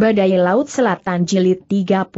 Badai Laut Selatan Jilid 38.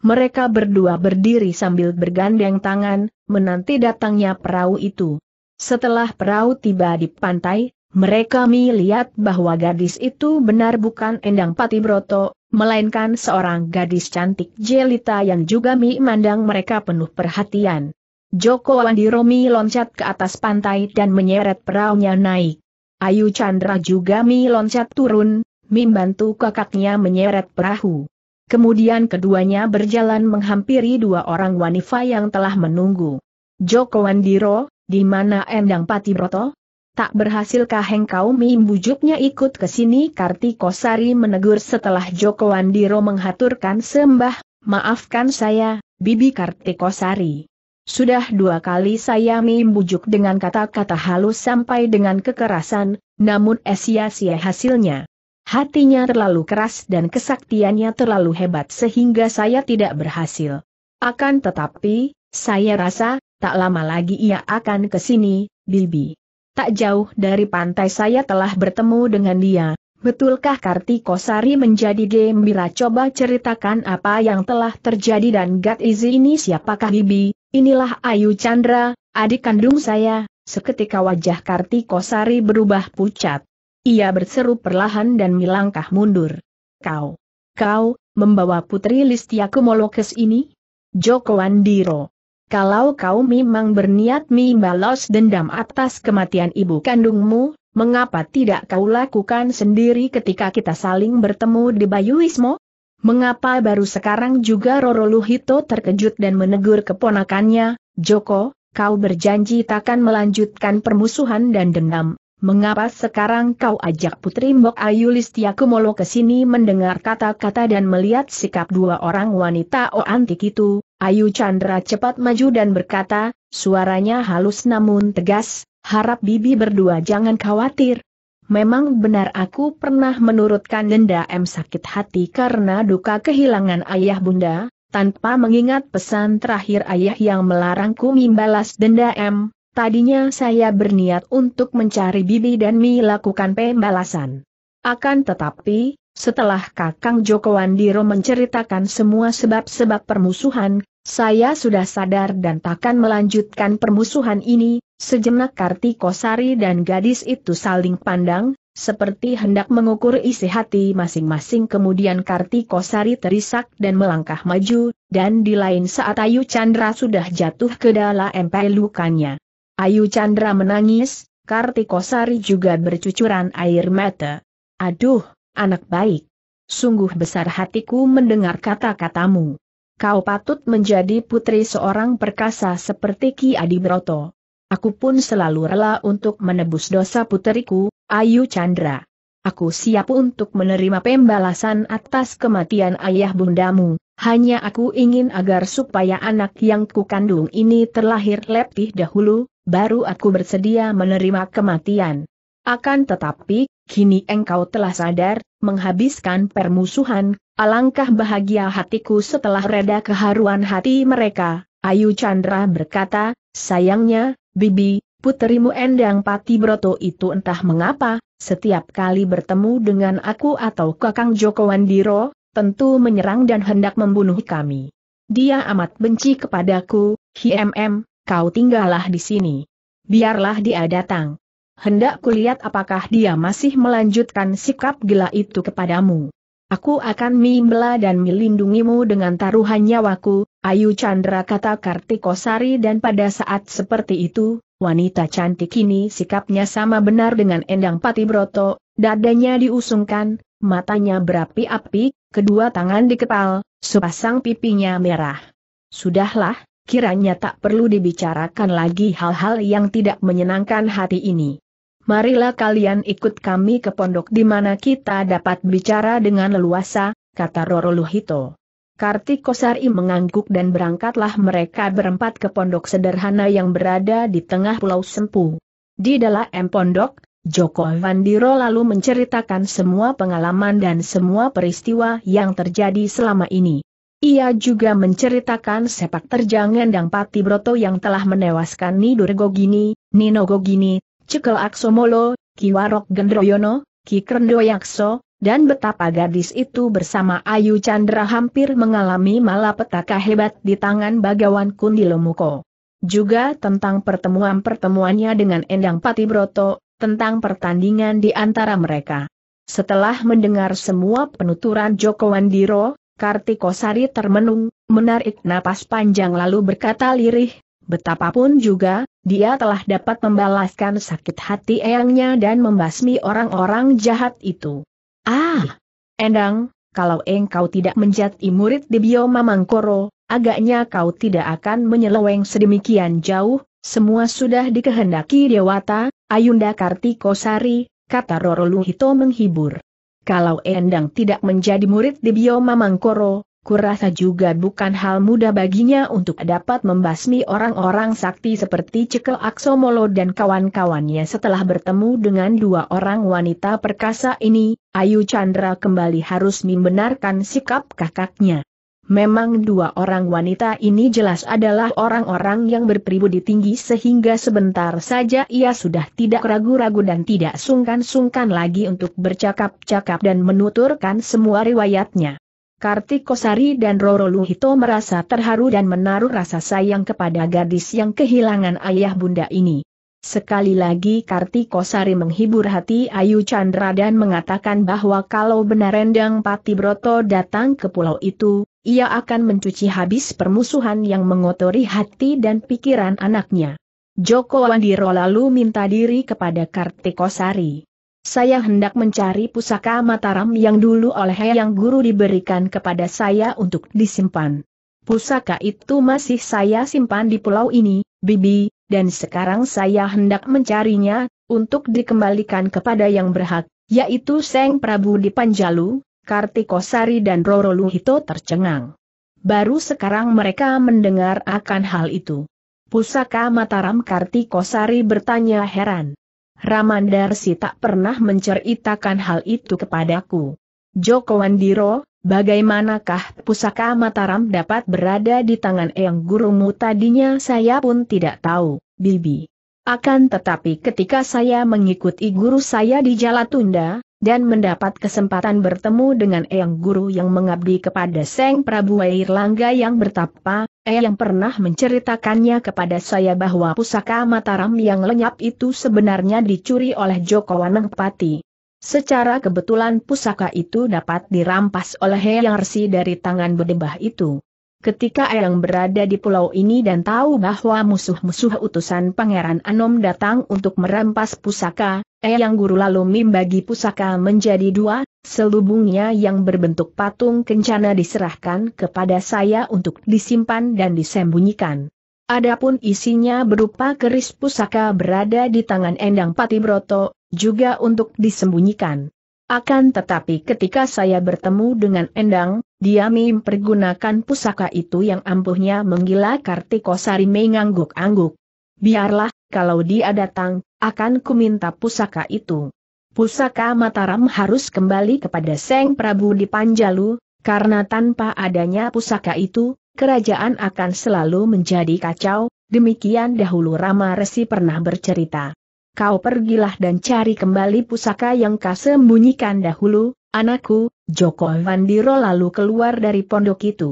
Mereka berdua berdiri sambil bergandeng tangan, menanti datangnya perahu itu. Setelah perahu tiba di pantai, mereka melihat bahwa gadis itu benar bukan Endang Patibroto, melainkan seorang gadis cantik jelita yang juga memandang mereka penuh perhatian. Joko Wandiromi loncat ke atas pantai dan menyeret perahunya naik. Ayu Chandra juga mi loncat turun, Mim bantu kakaknya menyeret perahu. Kemudian keduanya berjalan menghampiri dua orang wanita yang telah menunggu. Joko Wandiro, di mana Endang Patibroto? Tak berhasilkah engkau Mim bujuknya ikut ke sini Kartikosari menegur setelah Joko Wandiro menghaturkan sembah, maafkan saya, Bibi Kartikosari. Sudah dua kali saya Mim bujuk dengan kata-kata halus sampai dengan kekerasan, namun esia sia hasilnya. Hatinya terlalu keras dan kesaktiannya terlalu hebat sehingga saya tidak berhasil. Akan tetapi, saya rasa, tak lama lagi ia akan ke sini, Bibi. Tak jauh dari pantai saya telah bertemu dengan dia. Betulkah Kartikosari menjadi gembira? Coba ceritakan apa yang telah terjadi dan Gat Izi ini siapakah Bibi? Inilah Ayu Chandra, adik kandung saya. Seketika wajah Kartikosari berubah pucat. Ia berseru perlahan dan melangkah mundur. Kau, kau, membawa putri Listia Kumolokes ini? Joko Andiro. Kalau kau memang berniat membalas dendam atas kematian ibu kandungmu, mengapa tidak kau lakukan sendiri ketika kita saling bertemu di Bayu Ismo? Mengapa baru sekarang juga Roro Luhito terkejut dan menegur keponakannya, Joko, kau berjanji takkan melanjutkan permusuhan dan dendam, Mengapa sekarang kau ajak Putri Mbok Ayu Listia Kumolo ke sini mendengar kata-kata dan melihat sikap dua orang wanita o oh antik itu? Ayu Chandra cepat maju dan berkata, suaranya halus namun tegas, harap bibi berdua jangan khawatir. Memang benar aku pernah menurutkan denda M sakit hati karena duka kehilangan ayah bunda, tanpa mengingat pesan terakhir ayah yang melarangku membalas denda M. Tadinya saya berniat untuk mencari Bibi dan Mi lakukan pembalasan. Akan tetapi, setelah Kakang Joko Wandiro menceritakan semua sebab-sebab permusuhan, saya sudah sadar dan takkan melanjutkan permusuhan ini, sejenak Kartikosari dan gadis itu saling pandang, seperti hendak mengukur isi hati masing-masing kemudian Kartikosari terisak dan melangkah maju, dan di lain saat Ayu Chandra sudah jatuh ke dalam lukanya. Ayu Chandra menangis, Kartikosari juga bercucuran air mata. Aduh, anak baik. Sungguh besar hatiku mendengar kata-katamu. Kau patut menjadi putri seorang perkasa seperti Ki Adi Broto. Aku pun selalu rela untuk menebus dosa puteriku, Ayu Chandra. Aku siap untuk menerima pembalasan atas kematian ayah bundamu, hanya aku ingin agar supaya anak yang kukandung ini terlahir lebih dahulu, baru aku bersedia menerima kematian. Akan tetapi, kini engkau telah sadar, menghabiskan permusuhan, alangkah bahagia hatiku setelah reda keharuan hati mereka, Ayu Chandra berkata, sayangnya, Bibi, puterimu Endang Pati Broto itu entah mengapa, setiap kali bertemu dengan aku atau Kakang Joko Wandiro, tentu menyerang dan hendak membunuh kami. Dia amat benci kepadaku, HMM, kau tinggallah di sini. Biarlah dia datang. Hendak kulihat apakah dia masih melanjutkan sikap gila itu kepadamu. Aku akan membela dan melindungimu dengan taruhan nyawaku, Ayu Chandra kata Kartikosari dan pada saat seperti itu, wanita cantik ini sikapnya sama benar dengan Endang Patibroto, dadanya diusungkan, matanya berapi-api, kedua tangan dikepal, sepasang pipinya merah. Sudahlah, kiranya tak perlu dibicarakan lagi hal-hal yang tidak menyenangkan hati ini. Marilah kalian ikut kami ke pondok di mana kita dapat bicara dengan leluasa, kata Roro Luhito. Kartikosari mengangguk dan berangkatlah mereka berempat ke pondok sederhana yang berada di tengah Pulau Sempu. Di dalam pondok, Joko Vandiro lalu menceritakan semua pengalaman dan semua peristiwa yang terjadi selama ini. Ia juga menceritakan sepak terjang Endang Pati Broto yang telah menewaskan Nidur Gogini, Nino Gogini, Cekel Aksomolo, Kiwarok Gendroyono, Ki Krendoyakso, dan betapa gadis itu bersama Ayu Chandra hampir mengalami malapetaka hebat di tangan Bagawan Kundilomuko. Juga tentang pertemuan-pertemuannya dengan Endang Pati Broto, tentang pertandingan di antara mereka. Setelah mendengar semua penuturan Joko Wandiro, Kartikosari termenung, menarik napas panjang lalu berkata lirih, betapapun juga, dia telah dapat membalaskan sakit hati eyangnya dan membasmi orang-orang jahat itu. Ah! Endang, kalau engkau tidak menjadi murid di bioma Mangkoro, agaknya kau tidak akan menyeleweng sedemikian jauh, semua sudah dikehendaki Dewata, Ayunda Kartikosari, kata Roro Luhito menghibur. Kalau Endang tidak menjadi murid di Bioma Mangkoro, kurasa juga bukan hal mudah baginya untuk dapat membasmi orang-orang sakti seperti Cekel Aksomolo dan kawan-kawannya setelah bertemu dengan dua orang wanita perkasa ini, Ayu Chandra kembali harus membenarkan sikap kakaknya. Memang dua orang wanita ini jelas adalah orang-orang yang berpribudi tinggi sehingga sebentar saja ia sudah tidak ragu-ragu dan tidak sungkan-sungkan lagi untuk bercakap-cakap dan menuturkan semua riwayatnya. Kartikosari dan Roro Luhito merasa terharu dan menaruh rasa sayang kepada gadis yang kehilangan ayah bunda ini. Sekali lagi Kartikosari menghibur hati Ayu Chandra dan mengatakan bahwa kalau benar Rendang Pati Broto datang ke pulau itu, ia akan mencuci habis permusuhan yang mengotori hati dan pikiran anaknya. Joko Wandiro lalu minta diri kepada Kartikosari. Saya hendak mencari pusaka Mataram yang dulu oleh yang guru diberikan kepada saya untuk disimpan. Pusaka itu masih saya simpan di pulau ini, Bibi, dan sekarang saya hendak mencarinya, untuk dikembalikan kepada yang berhak, yaitu Seng Prabu di Panjalu, Kartikosari dan Roro Luhito tercengang. Baru sekarang mereka mendengar akan hal itu. Pusaka Mataram Kartikosari bertanya heran. Ramandarsi tak pernah menceritakan hal itu kepadaku. Joko Wandiro, bagaimanakah pusaka Mataram dapat berada di tangan Eyang Gurumu tadinya saya pun tidak tahu, Bibi. Akan tetapi ketika saya mengikuti guru saya di Jalatunda, dan mendapat kesempatan bertemu dengan Eyang Guru yang mengabdi kepada Seng Prabu Airlangga yang bertapa, Eyang pernah menceritakannya kepada saya bahwa pusaka Mataram yang lenyap itu sebenarnya dicuri oleh Joko Wanengpati. Secara kebetulan pusaka itu dapat dirampas oleh Eyang Rsi dari tangan bedebah itu. Ketika Eyang berada di pulau ini dan tahu bahwa musuh-musuh utusan Pangeran Anom datang untuk merampas pusaka, Eyang Guru lalu membagi pusaka menjadi dua, selubungnya yang berbentuk patung kencana diserahkan kepada saya untuk disimpan dan disembunyikan. Adapun isinya berupa keris pusaka berada di tangan Endang Patibroto, juga untuk disembunyikan. Akan tetapi ketika saya bertemu dengan Endang, dia mempergunakan pusaka itu yang ampuhnya menggila Kartikosari mengangguk-angguk. Biarlah, kalau dia datang, akan kuminta pusaka itu. Pusaka Mataram harus kembali kepada Seng Prabu di Panjalu, karena tanpa adanya pusaka itu, kerajaan akan selalu menjadi kacau, demikian dahulu Rama Resi pernah bercerita kau pergilah dan cari kembali pusaka yang kau sembunyikan dahulu, anakku, Joko Vandiro lalu keluar dari pondok itu.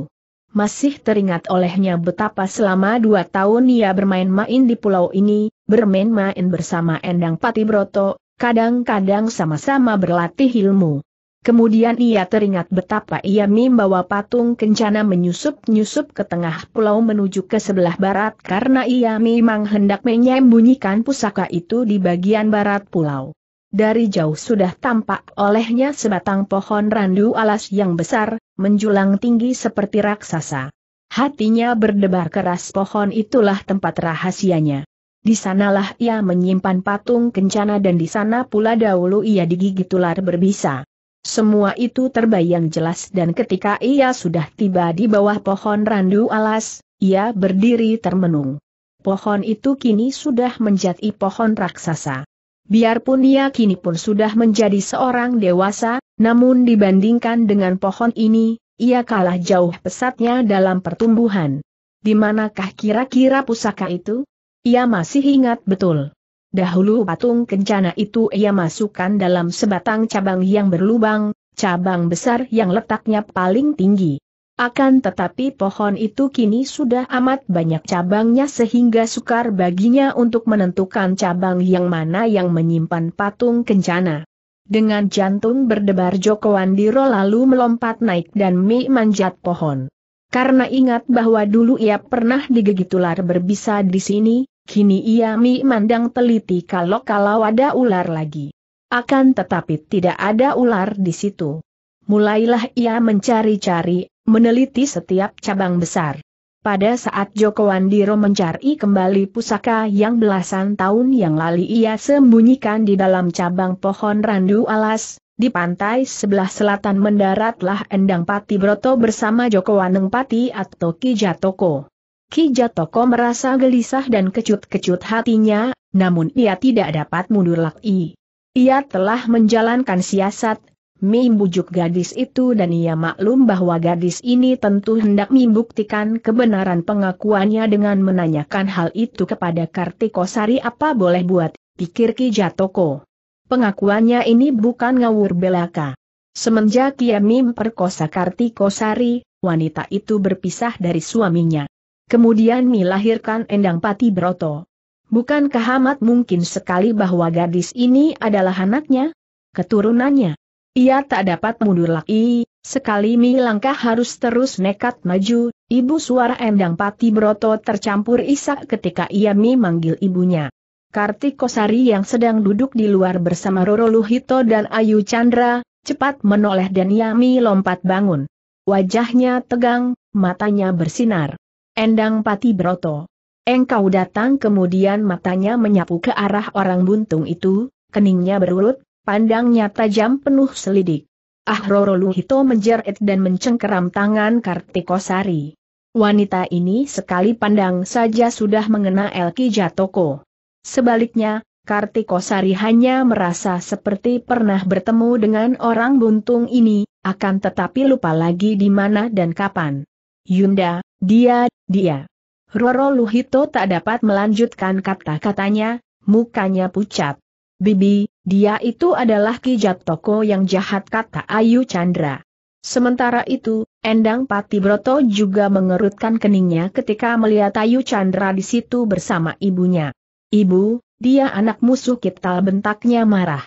Masih teringat olehnya betapa selama dua tahun ia bermain-main di pulau ini, bermain-main bersama Endang Patibroto, kadang-kadang sama-sama berlatih ilmu. Kemudian ia teringat betapa ia membawa patung kencana menyusup-nyusup ke tengah pulau menuju ke sebelah barat karena ia memang hendak menyembunyikan pusaka itu di bagian barat pulau. Dari jauh sudah tampak olehnya sebatang pohon randu alas yang besar, menjulang tinggi seperti raksasa. Hatinya berdebar keras pohon itulah tempat rahasianya. Di sanalah ia menyimpan patung kencana dan di sana pula dahulu ia digigit ular berbisa. Semua itu terbayang jelas dan ketika ia sudah tiba di bawah pohon randu alas, ia berdiri termenung. Pohon itu kini sudah menjadi pohon raksasa. Biarpun ia kini pun sudah menjadi seorang dewasa, namun dibandingkan dengan pohon ini, ia kalah jauh pesatnya dalam pertumbuhan. Di manakah kira-kira pusaka itu? Ia masih ingat betul. Dahulu patung kencana itu ia masukkan dalam sebatang cabang yang berlubang, cabang besar yang letaknya paling tinggi. Akan tetapi pohon itu kini sudah amat banyak cabangnya sehingga sukar baginya untuk menentukan cabang yang mana yang menyimpan patung kencana. Dengan jantung berdebar Joko Wandiro lalu melompat naik dan memanjat pohon. Karena ingat bahwa dulu ia pernah digigit ular berbisa di sini, Kini ia memandang teliti kalau-kalau ada ular lagi. Akan tetapi tidak ada ular di situ. Mulailah ia mencari-cari, meneliti setiap cabang besar. Pada saat Joko Wandiro mencari kembali pusaka yang belasan tahun yang lalu ia sembunyikan di dalam cabang pohon randu alas, di pantai sebelah selatan mendaratlah Endang Pati Broto bersama Joko Waneng Pati atau Kijatoko. Ki Jatoko merasa gelisah dan kecut-kecut hatinya, namun ia tidak dapat mundur lagi. Ia telah menjalankan siasat, membujuk gadis itu dan ia maklum bahwa gadis ini tentu hendak membuktikan kebenaran pengakuannya dengan menanyakan hal itu kepada Kartikosari apa boleh buat, pikir Ki Jatoko. Pengakuannya ini bukan ngawur belaka. Semenjak ia memperkosa Kartikosari, wanita itu berpisah dari suaminya. Kemudian melahirkan Endang Pati Broto. Bukankah amat mungkin sekali bahwa gadis ini adalah anaknya? Keturunannya. Ia tak dapat mundur lagi, sekali mi langkah harus terus nekat maju, ibu suara Endang Pati Broto tercampur isak ketika ia mi manggil ibunya. Kartikosari yang sedang duduk di luar bersama Roro Luhito dan Ayu Chandra, cepat menoleh dan Yami lompat bangun. Wajahnya tegang, matanya bersinar. Endang Pati Broto. Engkau datang kemudian matanya menyapu ke arah orang buntung itu, keningnya berurut, pandangnya tajam penuh selidik. Ah Roro Luhito menjerit dan mencengkeram tangan Kartikosari. Wanita ini sekali pandang saja sudah mengena Elki Jatoko. Sebaliknya, Kartikosari hanya merasa seperti pernah bertemu dengan orang buntung ini, akan tetapi lupa lagi di mana dan kapan. Yunda, dia, dia. Roro Luhito tak dapat melanjutkan kata-katanya, mukanya pucat. Bibi, dia itu adalah kijat toko yang jahat kata Ayu Chandra. Sementara itu, Endang Pati Broto juga mengerutkan keningnya ketika melihat Ayu Chandra di situ bersama ibunya. Ibu, dia anak musuh kita bentaknya marah.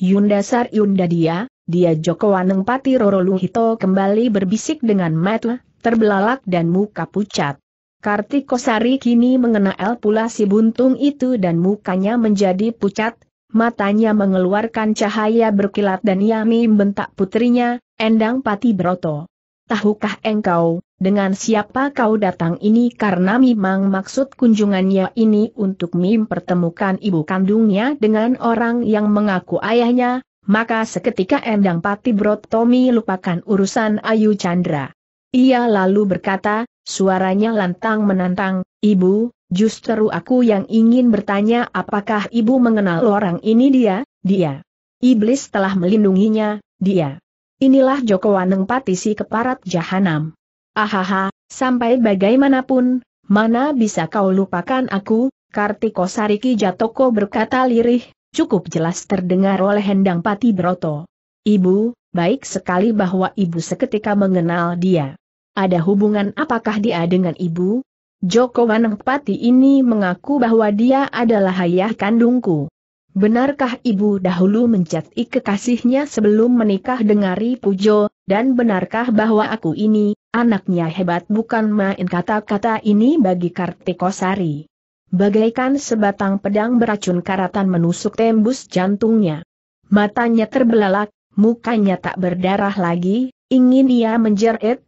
Yunda Sar, Yunda dia, dia Joko Waneng Pati Roro Luhito kembali berbisik dengan mata terbelalak dan muka pucat. Kartikosari kini mengenal pula si buntung itu dan mukanya menjadi pucat, matanya mengeluarkan cahaya berkilat dan ia membentak putrinya, Endang Pati Broto. Tahukah engkau, dengan siapa kau datang ini karena memang maksud kunjungannya ini untuk mempertemukan ibu kandungnya dengan orang yang mengaku ayahnya, maka seketika Endang Pati Broto melupakan urusan Ayu Chandra. Ia lalu berkata, suaranya lantang menantang, Ibu, justru aku yang ingin bertanya apakah Ibu mengenal orang ini dia, dia. Iblis telah melindunginya, dia. Inilah Joko Waneng Patisi keparat jahanam. Ahaha, sampai bagaimanapun, mana bisa kau lupakan aku, Kartiko Sariki Jatoko berkata lirih, cukup jelas terdengar oleh Hendang Pati Broto. Ibu, baik sekali bahwa ibu seketika mengenal dia. Ada hubungan apakah dia dengan ibu? Joko Wanengpati ini mengaku bahwa dia adalah ayah kandungku. Benarkah ibu dahulu ik kekasihnya sebelum menikah dengan Pujo, dan benarkah bahwa aku ini, anaknya hebat bukan main kata-kata ini bagi Kartikosari. Bagaikan sebatang pedang beracun karatan menusuk tembus jantungnya. Matanya terbelalak, mukanya tak berdarah lagi, ingin ia menjerit,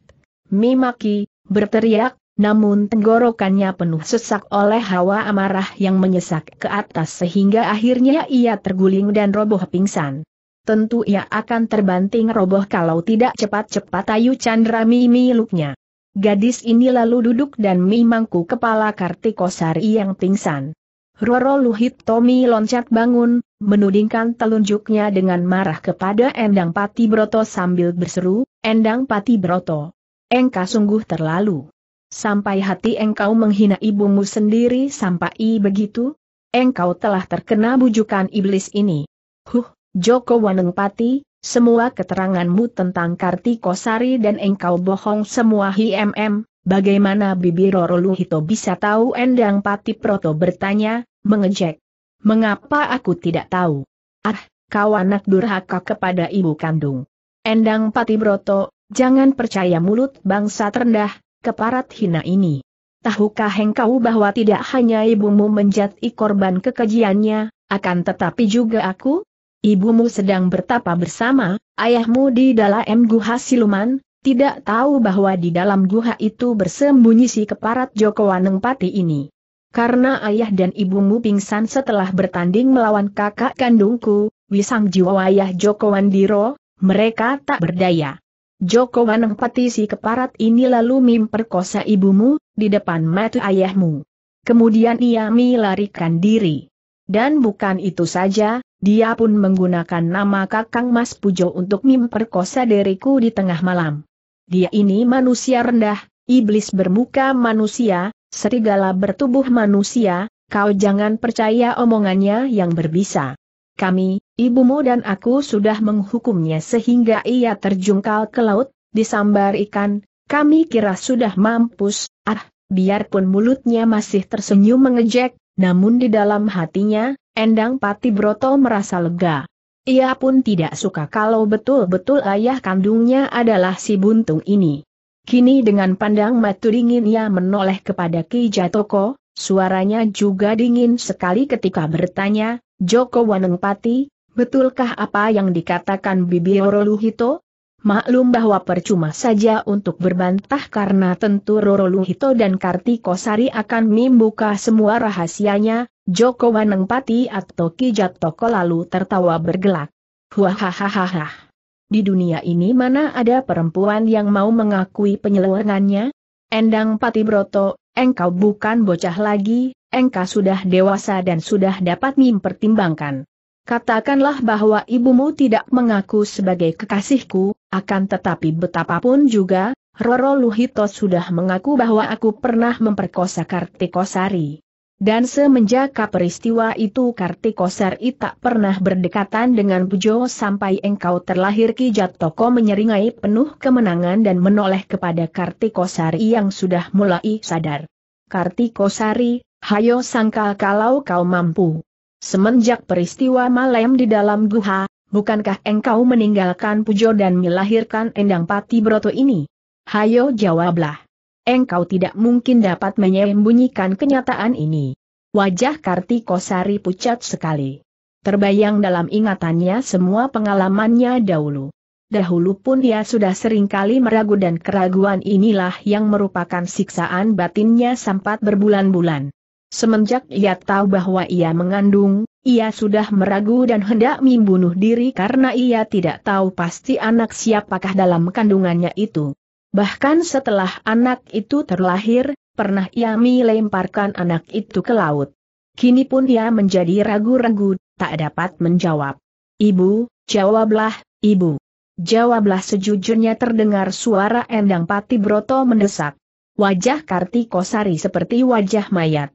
Mimaki, berteriak, namun tenggorokannya penuh sesak oleh hawa amarah yang menyesak ke atas sehingga akhirnya ia terguling dan roboh pingsan. Tentu ia akan terbanting roboh kalau tidak cepat-cepat ayu Chandra Mimi luknya. Gadis ini lalu duduk dan memangku kepala Kartikosari yang pingsan. Roro Luhit Tommy loncat bangun, menudingkan telunjuknya dengan marah kepada Endang Pati Broto sambil berseru, Endang Pati Broto. Engkau sungguh terlalu. Sampai hati engkau menghina ibumu sendiri sampai begitu? Engkau telah terkena bujukan iblis ini. Huh, Joko Wanengpati, semua keteranganmu tentang Kartikosari dan engkau bohong semua HMM, bagaimana Bibi Roro Luhito bisa tahu Endang Pati Proto bertanya, mengejek. Mengapa aku tidak tahu? Ah, kau anak durhaka kepada ibu kandung. Endang Pati Proto, Jangan percaya mulut bangsa terendah, keparat hina ini. Tahukah engkau bahwa tidak hanya ibumu menjadi korban kekejiannya, akan tetapi juga aku? Ibumu sedang bertapa bersama, ayahmu di dalam guha siluman, tidak tahu bahwa di dalam guha itu bersembunyi si keparat Joko Wanengpati ini. Karena ayah dan ibumu pingsan setelah bertanding melawan kakak kandungku, Wisang Jiwa Ayah Joko Wandiro, mereka tak berdaya. Joko menempati si keparat ini lalu memperkosa ibumu, di depan mata ayahmu. Kemudian ia melarikan diri. Dan bukan itu saja, dia pun menggunakan nama Kakang Mas Pujo untuk memperkosa diriku di tengah malam. Dia ini manusia rendah, iblis bermuka manusia, serigala bertubuh manusia, kau jangan percaya omongannya yang berbisa. Kami, ibumu dan aku sudah menghukumnya sehingga ia terjungkal ke laut, disambar ikan, kami kira sudah mampus, ah, biarpun mulutnya masih tersenyum mengejek, namun di dalam hatinya, Endang Pati Broto merasa lega. Ia pun tidak suka kalau betul-betul ayah kandungnya adalah si buntung ini. Kini dengan pandang mata dingin ia menoleh kepada Ki Jatoko, suaranya juga dingin sekali ketika bertanya, Joko Wanengpati, betulkah apa yang dikatakan Roro Luhito? Maklum bahwa percuma saja untuk berbantah karena tentu Roro Luhito dan Kartiko Sari akan membuka semua rahasianya, Joko Wanengpati atau Kijat Toko lalu tertawa bergelak. Hahaha. Di dunia ini mana ada perempuan yang mau mengakui penyelewengannya? Endang Patibroto, engkau bukan bocah lagi, engkau sudah dewasa dan sudah dapat mempertimbangkan. Katakanlah bahwa ibumu tidak mengaku sebagai kekasihku, akan tetapi betapapun juga, Roro Luhito sudah mengaku bahwa aku pernah memperkosa Kartikosari. Dan semenjak peristiwa itu Kartikosari tak pernah berdekatan dengan Pujo sampai engkau terlahir Kijat Toko menyeringai penuh kemenangan dan menoleh kepada Kartikosari yang sudah mulai sadar. Kartikosari, Hayo sangka kalau kau mampu. Semenjak peristiwa malam di dalam guha, bukankah engkau meninggalkan Pujo dan melahirkan Endang Pati Broto ini? Hayo jawablah. Engkau tidak mungkin dapat menyembunyikan kenyataan ini. Wajah Kartikosari pucat sekali. Terbayang dalam ingatannya semua pengalamannya dahulu. Dahulu pun ia sudah seringkali meragu dan keraguan inilah yang merupakan siksaan batinnya sempat berbulan-bulan. Semenjak ia tahu bahwa ia mengandung, ia sudah meragu dan hendak membunuh diri karena ia tidak tahu pasti anak siapakah dalam kandungannya itu. Bahkan setelah anak itu terlahir, pernah ia melemparkan anak itu ke laut. Kini pun ia menjadi ragu-ragu, tak dapat menjawab. Ibu, jawablah, ibu. Jawablah sejujurnya terdengar suara Endang Pati Broto mendesak. Wajah Kartikosari seperti wajah mayat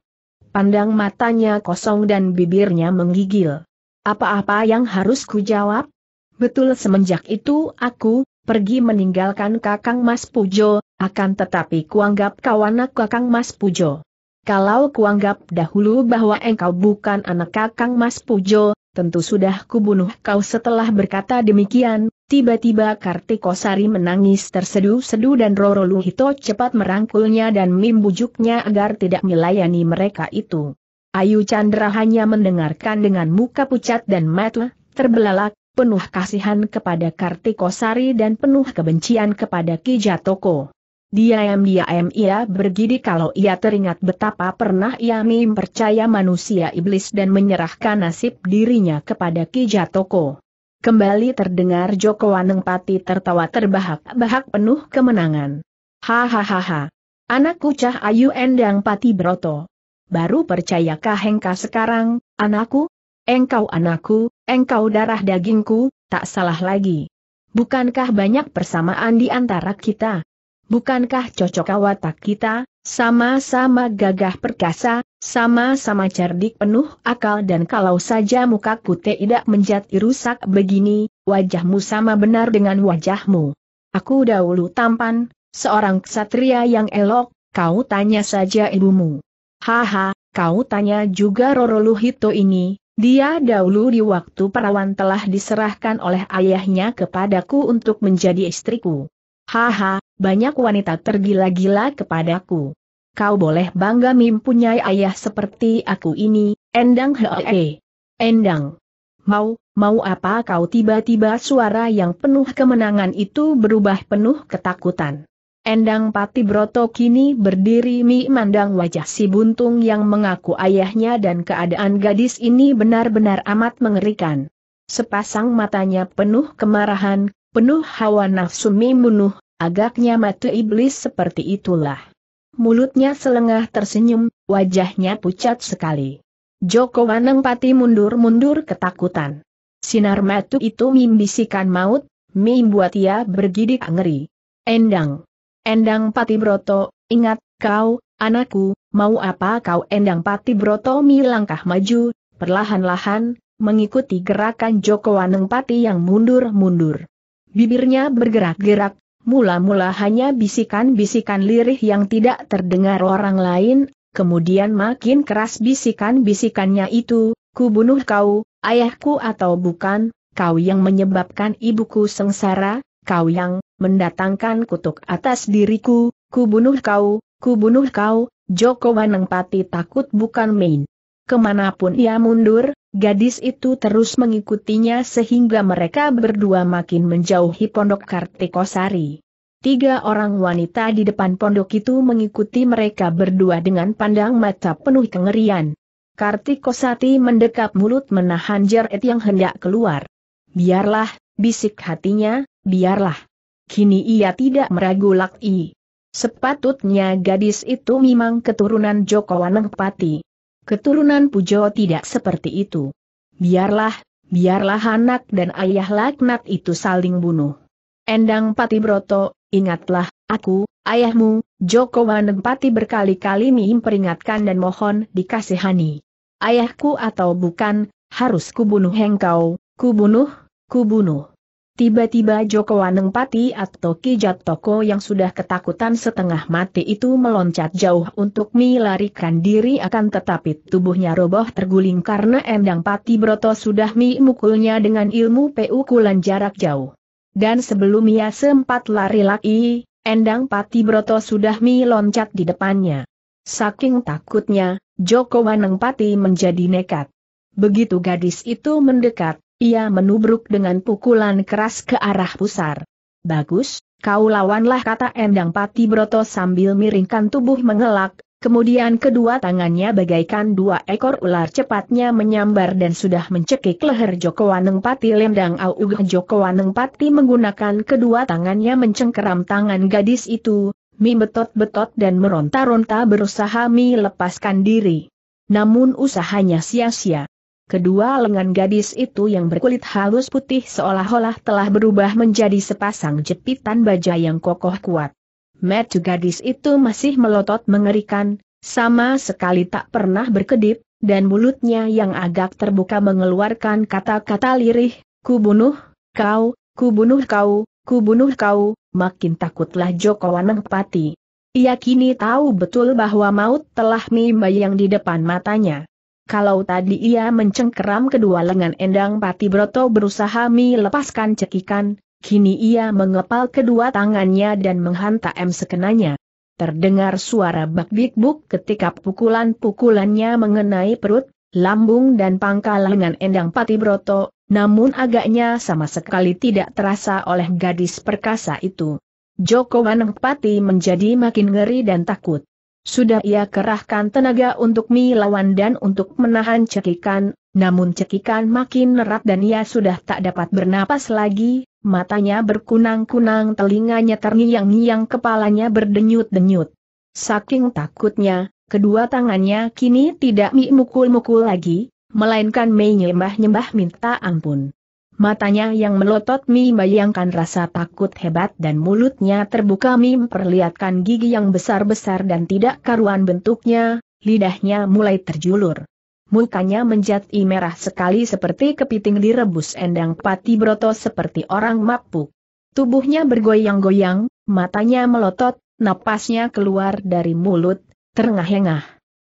pandang matanya kosong dan bibirnya menggigil. Apa-apa yang harus ku jawab? Betul semenjak itu aku, pergi meninggalkan kakang Mas Pujo, akan tetapi kuanggap kau anak kakang Mas Pujo. Kalau kuanggap dahulu bahwa engkau bukan anak kakang Mas Pujo, tentu sudah kubunuh kau setelah berkata demikian, Tiba-tiba Kartikosari menangis tersedu-sedu dan Roro Luhito cepat merangkulnya dan membujuknya agar tidak melayani mereka itu. Ayu Chandra hanya mendengarkan dengan muka pucat dan mata terbelalak, penuh kasihan kepada Kartikosari dan penuh kebencian kepada Kijatoko. dia diam ia bergidi kalau ia teringat betapa pernah ia mempercaya manusia iblis dan menyerahkan nasib dirinya kepada Kijatoko. Kembali terdengar Joko Waneng Pati tertawa terbahak-bahak penuh kemenangan. Hahaha. Anakku Cah Ayu Endang Pati Broto. Baru percayakah Hengka sekarang, anakku? Engkau anakku, engkau darah dagingku, tak salah lagi. Bukankah banyak persamaan di antara kita? Bukankah cocok watak kita, sama-sama gagah perkasa, sama-sama cerdik penuh akal dan kalau saja mukaku tidak menjadi rusak begini, wajahmu sama benar dengan wajahmu. Aku dahulu tampan, seorang ksatria yang elok, kau tanya saja ibumu. Haha, kau tanya juga Roro Luhito ini, dia dahulu di waktu perawan telah diserahkan oleh ayahnya kepadaku untuk menjadi istriku. Haha, banyak wanita tergila-gila kepadaku kau boleh bangga mempunyai ayah seperti aku ini, Endang Hee. Eh, Endang. Mau, mau apa kau tiba-tiba suara yang penuh kemenangan itu berubah penuh ketakutan. Endang Pati Broto kini berdiri memandang wajah si buntung yang mengaku ayahnya dan keadaan gadis ini benar-benar amat mengerikan. Sepasang matanya penuh kemarahan, penuh hawa nafsu membunuh, agaknya mata iblis seperti itulah. Mulutnya selengah tersenyum, wajahnya pucat sekali. Joko Waneng Wanengpati mundur-mundur ketakutan. Sinar matu itu mimbisikan maut, membuat ia bergidik ngeri. Endang. Endang Pati Broto, ingat, kau, anakku, mau apa kau Endang Pati Broto mi langkah maju, perlahan-lahan, mengikuti gerakan Joko Waneng Wanengpati yang mundur-mundur. Bibirnya bergerak-gerak, Mula-mula hanya bisikan-bisikan lirih yang tidak terdengar orang lain, kemudian makin keras bisikan-bisikannya itu, ku bunuh kau, ayahku atau bukan, kau yang menyebabkan ibuku sengsara, kau yang mendatangkan kutuk atas diriku, ku bunuh kau, ku bunuh kau, Joko Wanengpati takut bukan main. Kemanapun ia mundur, Gadis itu terus mengikutinya sehingga mereka berdua makin menjauhi pondok Kartikosari. Tiga orang wanita di depan pondok itu mengikuti mereka berdua dengan pandang mata penuh kengerian. Kartikosati mendekap mulut menahan jeret yang hendak keluar. Biarlah, bisik hatinya, biarlah. Kini ia tidak meragu i. Sepatutnya gadis itu memang keturunan Joko Wanengpati. Keturunan Pujo tidak seperti itu. Biarlah, biarlah anak dan ayah laknat itu saling bunuh. Endang Patibroto, ingatlah, aku, ayahmu, Joko Wanempati berkali-kali memperingatkan dan mohon dikasihani. Ayahku atau bukan, harus kubunuh engkau, kubunuh, kubunuh. Tiba-tiba Joko Waneng Pati atau Kijat Toko yang sudah ketakutan setengah mati itu meloncat jauh untuk melarikan diri akan tetapi tubuhnya roboh terguling karena Endang Pati Broto sudah memukulnya dengan ilmu pukulan jarak jauh. Dan sebelum ia sempat lari lagi, Endang Pati Broto sudah meloncat di depannya. Saking takutnya, Joko Waneng Pati menjadi nekat. Begitu gadis itu mendekat, ia menubruk dengan pukulan keras ke arah pusar. Bagus, kau lawanlah kata Endang Pati Broto sambil miringkan tubuh mengelak, kemudian kedua tangannya bagaikan dua ekor ular cepatnya menyambar dan sudah mencekik leher Joko Waneng Pati Lendang Joko Waneng Pati menggunakan kedua tangannya mencengkeram tangan gadis itu, Mi betot-betot dan meronta-ronta berusaha Mi lepaskan diri. Namun usahanya sia-sia. Kedua lengan gadis itu yang berkulit halus putih seolah-olah telah berubah menjadi sepasang jepitan baja yang kokoh kuat. Metu gadis itu masih melotot mengerikan, sama sekali tak pernah berkedip, dan mulutnya yang agak terbuka mengeluarkan kata-kata lirih, kubunuh, kau, kubunuh kau, kubunuh kau, makin takutlah Joko Pati. Ia kini tahu betul bahwa maut telah yang di depan matanya. Kalau tadi ia mencengkeram kedua lengan Endang Pati Broto berusaha melepaskan cekikan, kini ia mengepal kedua tangannya dan menghantam sekenanya. Terdengar suara bak-bik-buk ketika pukulan-pukulannya mengenai perut, lambung dan pangkal lengan Endang Pati Broto, namun agaknya sama sekali tidak terasa oleh gadis perkasa itu. Joko Pati menjadi makin ngeri dan takut. Sudah ia kerahkan tenaga untuk melawan dan untuk menahan cekikan, namun cekikan makin erat dan ia sudah tak dapat bernapas lagi, matanya berkunang-kunang telinganya terngiang-ngiang kepalanya berdenyut-denyut. Saking takutnya, kedua tangannya kini tidak mukul-mukul lagi, melainkan menyembah-nyembah minta ampun. Matanya yang melotot membayangkan rasa takut hebat dan mulutnya terbuka perlihatkan gigi yang besar-besar dan tidak karuan bentuknya, lidahnya mulai terjulur. Mukanya menjadi merah sekali seperti kepiting direbus endang pati broto seperti orang mabuk. Tubuhnya bergoyang-goyang, matanya melotot, napasnya keluar dari mulut, terengah-engah.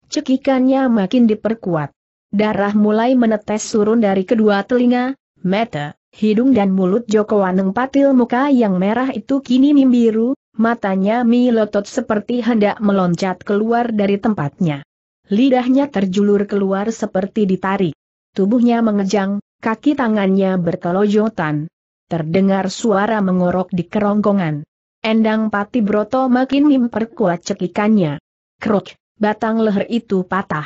Cekikannya makin diperkuat. Darah mulai menetes turun dari kedua telinga, Mata, hidung dan mulut Joko Waneng patil muka yang merah itu kini membiru, matanya milotot seperti hendak meloncat keluar dari tempatnya. Lidahnya terjulur keluar seperti ditarik. Tubuhnya mengejang, kaki tangannya berkelojotan. Terdengar suara mengorok di kerongkongan. Endang Pati Broto makin memperkuat cekikannya. Krok, batang leher itu patah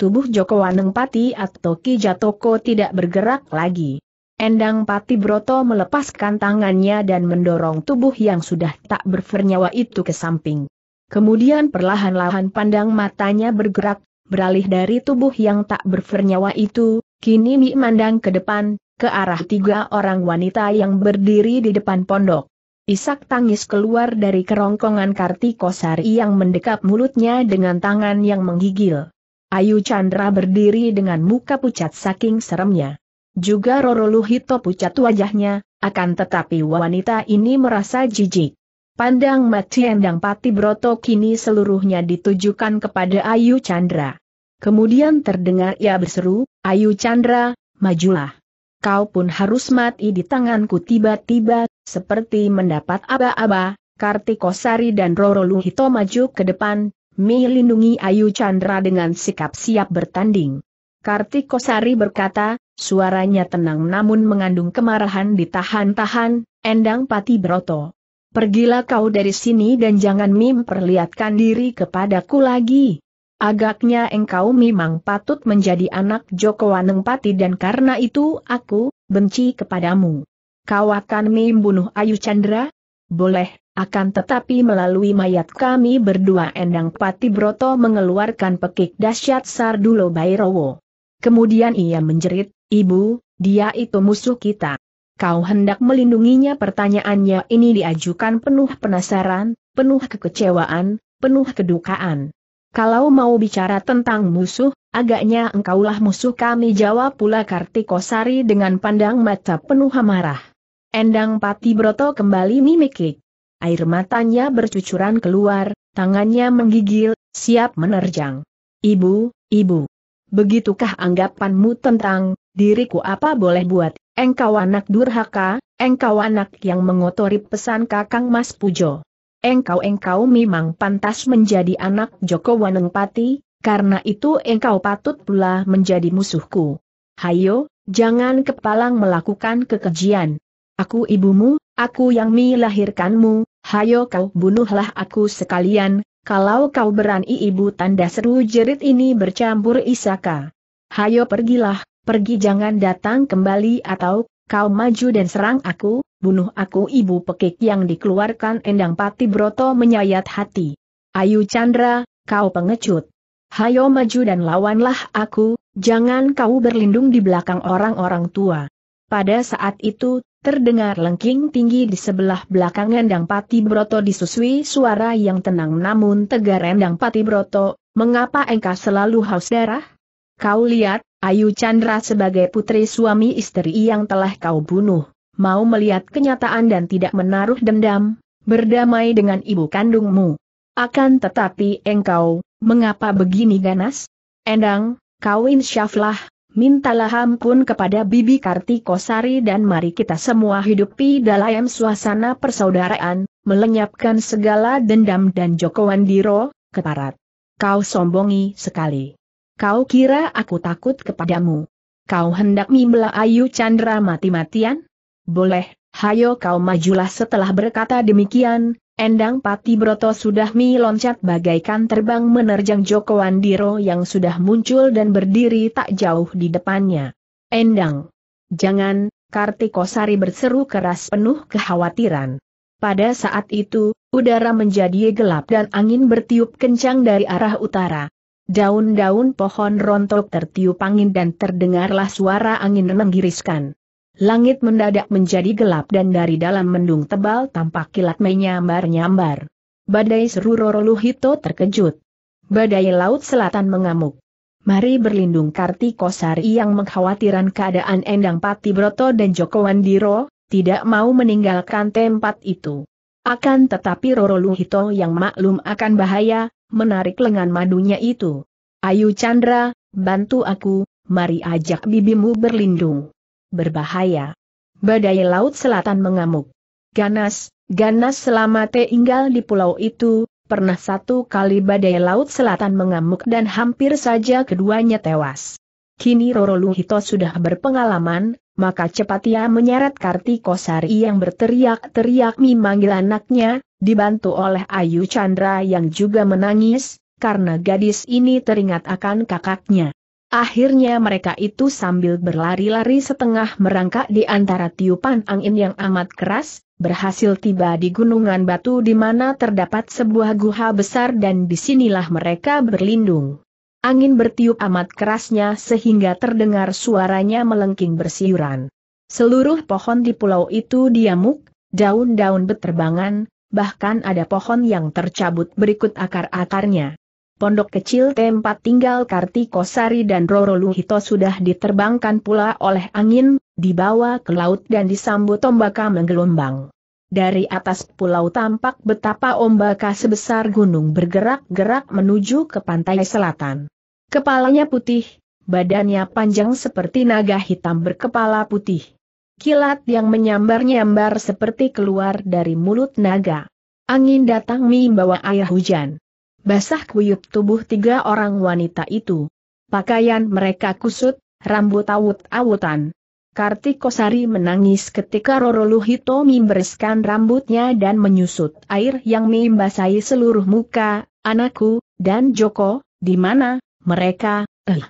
tubuh Joko Waneng Pati atau Ki Jatoko tidak bergerak lagi. Endang Pati Broto melepaskan tangannya dan mendorong tubuh yang sudah tak bernyawa itu ke samping. Kemudian perlahan-lahan pandang matanya bergerak, beralih dari tubuh yang tak bernyawa itu, kini Mi mandang ke depan, ke arah tiga orang wanita yang berdiri di depan pondok. Isak tangis keluar dari kerongkongan Kartikosari yang mendekap mulutnya dengan tangan yang menggigil. Ayu Chandra berdiri dengan muka pucat saking seremnya. Juga Roro Luhito pucat wajahnya, akan tetapi wanita ini merasa jijik. Pandang mati Endang Pati Broto kini seluruhnya ditujukan kepada Ayu Chandra. Kemudian terdengar ia berseru, Ayu Chandra, majulah. Kau pun harus mati di tanganku tiba-tiba, seperti mendapat aba-aba, Kartikosari dan Roro Luhito maju ke depan, Mi lindungi Ayu Chandra dengan sikap siap bertanding. Kartikosari berkata, suaranya tenang namun mengandung kemarahan ditahan-tahan, Endang Pati Broto. Pergilah kau dari sini dan jangan memperlihatkan diri kepadaku lagi. Agaknya engkau memang patut menjadi anak Joko Waneng Pati dan karena itu aku benci kepadamu. Kau akan membunuh Ayu Chandra? Boleh, akan tetapi melalui mayat kami berdua Endang Pati Broto mengeluarkan pekik dahsyat Sardulo Bairowo. Kemudian ia menjerit, Ibu, dia itu musuh kita. Kau hendak melindunginya pertanyaannya ini diajukan penuh penasaran, penuh kekecewaan, penuh kedukaan. Kalau mau bicara tentang musuh, agaknya engkaulah musuh kami jawab pula Kartikosari dengan pandang mata penuh amarah. Endang Pati Broto kembali mimikik air matanya bercucuran keluar, tangannya menggigil, siap menerjang. Ibu, ibu. Begitukah anggapanmu tentang diriku apa boleh buat, engkau anak durhaka, engkau anak yang mengotori pesan kakang Mas Pujo. Engkau-engkau memang pantas menjadi anak Joko Wanengpati, karena itu engkau patut pula menjadi musuhku. Hayo, jangan kepalang melakukan kekejian. Aku ibumu, aku yang melahirkanmu, hayo kau bunuhlah aku sekalian, kalau kau berani ibu tanda seru jerit ini bercampur Isaka. Hayo pergilah, pergi jangan datang kembali atau, kau maju dan serang aku, bunuh aku ibu pekik yang dikeluarkan Endang Pati Broto menyayat hati. Ayu Chandra, kau pengecut. Hayo maju dan lawanlah aku, jangan kau berlindung di belakang orang-orang tua. Pada saat itu, Terdengar lengking tinggi di sebelah belakang Endang Pati Broto disusui suara yang tenang namun tegar Endang Pati Broto, mengapa engkau selalu haus darah? Kau lihat, Ayu Chandra sebagai putri suami istri yang telah kau bunuh, mau melihat kenyataan dan tidak menaruh dendam, berdamai dengan ibu kandungmu. Akan tetapi engkau, mengapa begini ganas? Endang, kau insyaflah, Mintalah ampun kepada Bibi Kartikosari dan mari kita semua hidupi dalam suasana persaudaraan, melenyapkan segala dendam dan diro. keparat. Kau sombongi sekali. Kau kira aku takut kepadamu. Kau hendak membelah Ayu Chandra mati-matian? Boleh, hayo kau majulah setelah berkata demikian, Endang Pati Broto sudah meloncat bagaikan terbang menerjang Joko Wandiro yang sudah muncul dan berdiri tak jauh di depannya. Endang! Jangan, Kartikosari berseru keras penuh kekhawatiran. Pada saat itu, udara menjadi gelap dan angin bertiup kencang dari arah utara. Daun-daun pohon rontok tertiup angin dan terdengarlah suara angin menggiriskan langit mendadak menjadi gelap dan dari dalam mendung tebal tampak kilat menyambar-nyambar. Badai seru Roro Luhito terkejut. Badai Laut Selatan mengamuk. Mari berlindung Kartikosari yang mengkhawatirkan keadaan Endang Pati Broto dan Joko Wandiro, tidak mau meninggalkan tempat itu. Akan tetapi Roro Luhito yang maklum akan bahaya, menarik lengan madunya itu. Ayu Chandra, bantu aku, mari ajak bibimu berlindung berbahaya. Badai Laut Selatan mengamuk. Ganas, ganas selama tinggal di pulau itu, pernah satu kali badai Laut Selatan mengamuk dan hampir saja keduanya tewas. Kini Roro Luhito sudah berpengalaman, maka cepat ia menyeret Kartiko Sari yang berteriak-teriak memanggil anaknya, dibantu oleh Ayu Chandra yang juga menangis, karena gadis ini teringat akan kakaknya. Akhirnya mereka itu sambil berlari-lari setengah merangkak di antara tiupan angin yang amat keras, berhasil tiba di gunungan batu di mana terdapat sebuah guha besar dan disinilah mereka berlindung. Angin bertiup amat kerasnya sehingga terdengar suaranya melengking bersiuran. Seluruh pohon di pulau itu diamuk, daun-daun berterbangan, bahkan ada pohon yang tercabut berikut akar-akarnya. Pondok kecil tempat tinggal Kartikosari dan Roro Luhito sudah diterbangkan pula oleh angin, dibawa ke laut dan disambut ombaka menggelombang. Dari atas pulau tampak betapa ombaka sebesar gunung bergerak-gerak menuju ke pantai selatan. Kepalanya putih, badannya panjang seperti naga hitam berkepala putih. Kilat yang menyambar-nyambar seperti keluar dari mulut naga. Angin datang membawa air hujan. Basah kuyup tubuh tiga orang wanita itu. Pakaian mereka kusut, rambut awut-awutan. Kartikosari menangis ketika Roro Luhito membereskan rambutnya dan menyusut air yang membasahi seluruh muka, anakku, dan Joko, di mana, mereka, eh.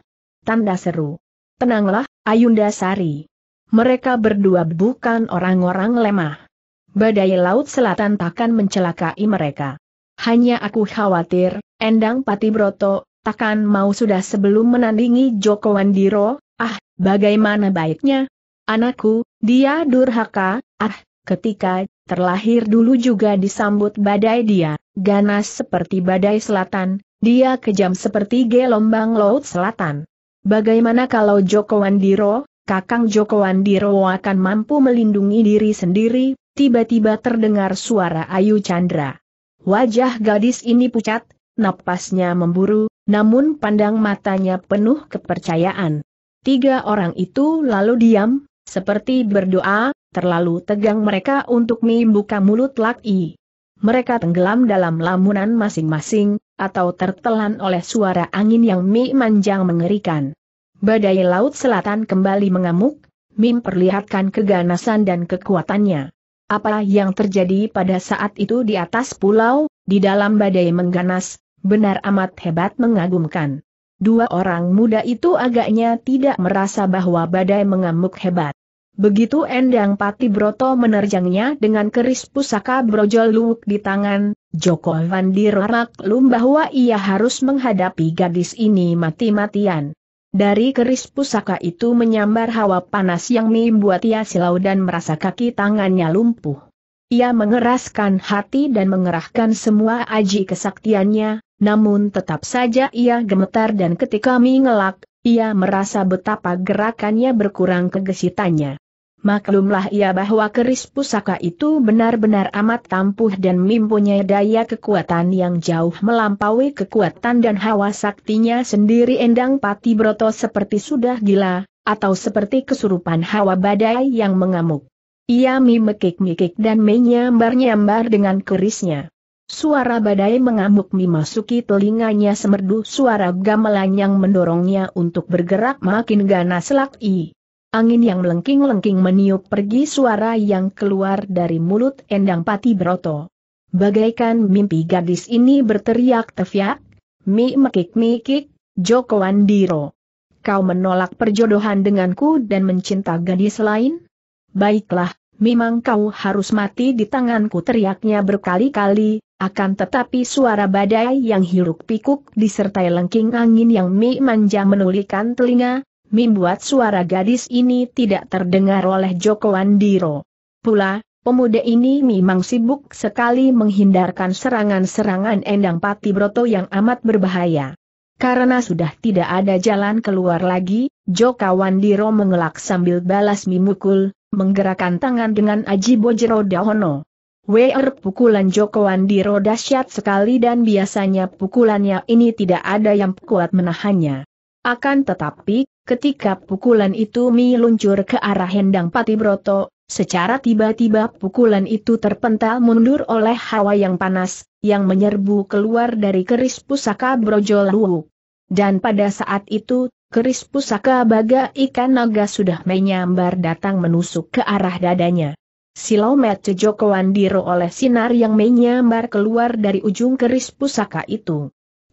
Tanda seru. Tenanglah, Ayunda Sari. Mereka berdua bukan orang-orang lemah. Badai Laut Selatan takkan mencelakai mereka. Hanya aku khawatir, Endang Pati Broto takkan mau sudah sebelum menandingi Joko Wandiro, ah, bagaimana baiknya? Anakku, dia durhaka, ah, ketika terlahir dulu juga disambut badai dia, ganas seperti badai selatan, dia kejam seperti gelombang laut selatan. Bagaimana kalau Joko Wandiro, Kakang Joko Wandiro akan mampu melindungi diri sendiri, tiba-tiba terdengar suara Ayu Chandra. Wajah gadis ini pucat, napasnya memburu, namun pandang matanya penuh kepercayaan. Tiga orang itu lalu diam, seperti berdoa, terlalu tegang mereka untuk membuka mulut laki. Mereka tenggelam dalam lamunan masing-masing, atau tertelan oleh suara angin yang memanjang mengerikan. Badai Laut Selatan kembali mengamuk, Mim perlihatkan keganasan dan kekuatannya. Apa yang terjadi pada saat itu di atas pulau, di dalam badai mengganas, benar amat hebat mengagumkan. Dua orang muda itu agaknya tidak merasa bahwa badai mengamuk hebat. Begitu Endang Pati Broto menerjangnya dengan keris pusaka brojol luwuk di tangan, Joko Vandiro maklum bahwa ia harus menghadapi gadis ini mati-matian. Dari keris pusaka itu menyambar hawa panas yang membuat ia silau dan merasa kaki tangannya lumpuh. Ia mengeraskan hati dan mengerahkan semua aji kesaktiannya, namun tetap saja ia gemetar dan ketika mengelak, ia merasa betapa gerakannya berkurang kegesitannya. Maklumlah ia bahwa keris pusaka itu benar-benar amat tampuh dan mempunyai daya kekuatan yang jauh melampaui kekuatan dan hawa saktinya sendiri Endang Pati Broto seperti sudah gila, atau seperti kesurupan hawa badai yang mengamuk. Ia memekik-mekik dan menyambar-nyambar dengan kerisnya. Suara badai mengamuk memasuki telinganya semerdu suara gamelan yang mendorongnya untuk bergerak makin ganas laki. Angin yang melengking-lengking meniup pergi suara yang keluar dari mulut Endang Pati Broto. Bagaikan mimpi gadis ini berteriak tefiak, mi mekik mikik, Joko Andiro. Kau menolak perjodohan denganku dan mencinta gadis lain? Baiklah, memang kau harus mati di tanganku teriaknya berkali-kali, akan tetapi suara badai yang hiruk pikuk disertai lengking angin yang mi manja menulikan telinga, membuat suara gadis ini tidak terdengar oleh Joko Andiro. Pula, pemuda ini memang sibuk sekali menghindarkan serangan-serangan Endang Pati Broto yang amat berbahaya. Karena sudah tidak ada jalan keluar lagi, Joko Wandiro mengelak sambil balas mimukul, menggerakkan tangan dengan Aji Bojero Dahono. WR pukulan Joko Wandiro dahsyat sekali dan biasanya pukulannya ini tidak ada yang kuat menahannya. Akan tetapi, Ketika pukulan itu meluncur ke arah Hendang Pati Broto, secara tiba-tiba pukulan itu terpental mundur oleh hawa yang panas, yang menyerbu keluar dari keris pusaka Luwu. Dan pada saat itu, keris pusaka baga ikan naga sudah menyambar datang menusuk ke arah dadanya. Silomet cejokoan diro oleh sinar yang menyambar keluar dari ujung keris pusaka itu.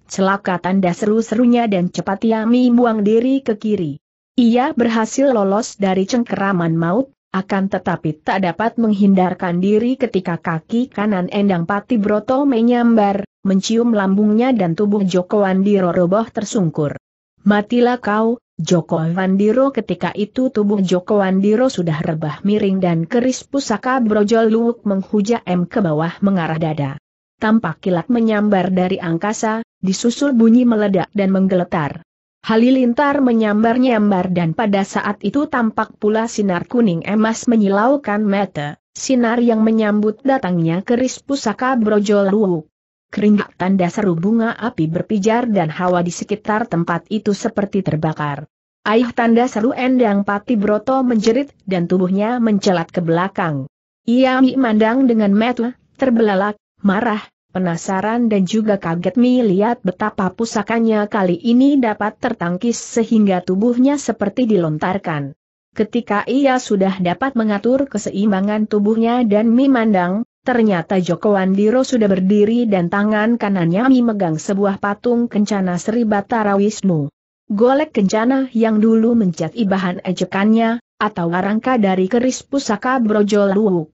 Celaka tanda seru-serunya dan cepat Yami buang diri ke kiri. Ia berhasil lolos dari cengkeraman maut, akan tetapi tak dapat menghindarkan diri ketika kaki kanan Endang Pati Broto menyambar, mencium lambungnya dan tubuh Joko Wandiro roboh tersungkur. Matilah kau, Joko Wandiro ketika itu tubuh Joko Wandiro sudah rebah miring dan keris pusaka brojol luwuk menghujam ke bawah mengarah dada tampak kilat menyambar dari angkasa, disusul bunyi meledak dan menggeletar. Halilintar menyambar-nyambar dan pada saat itu tampak pula sinar kuning emas menyilaukan mata, sinar yang menyambut datangnya keris pusaka brojol Keringat tanda seru bunga api berpijar dan hawa di sekitar tempat itu seperti terbakar. Ayah tanda seru endang pati broto menjerit dan tubuhnya mencelat ke belakang. Ia memandang dengan mata, terbelalak, marah, penasaran dan juga kaget melihat betapa pusakanya kali ini dapat tertangkis sehingga tubuhnya seperti dilontarkan. Ketika ia sudah dapat mengatur keseimbangan tubuhnya dan Mi mandang, ternyata Joko Wandiro sudah berdiri dan tangan kanannya Mi megang sebuah patung kencana Sri Batara Wisnu. Golek kencana yang dulu mencet ibahan ejekannya, atau warangka dari keris pusaka Brojol Luwuk.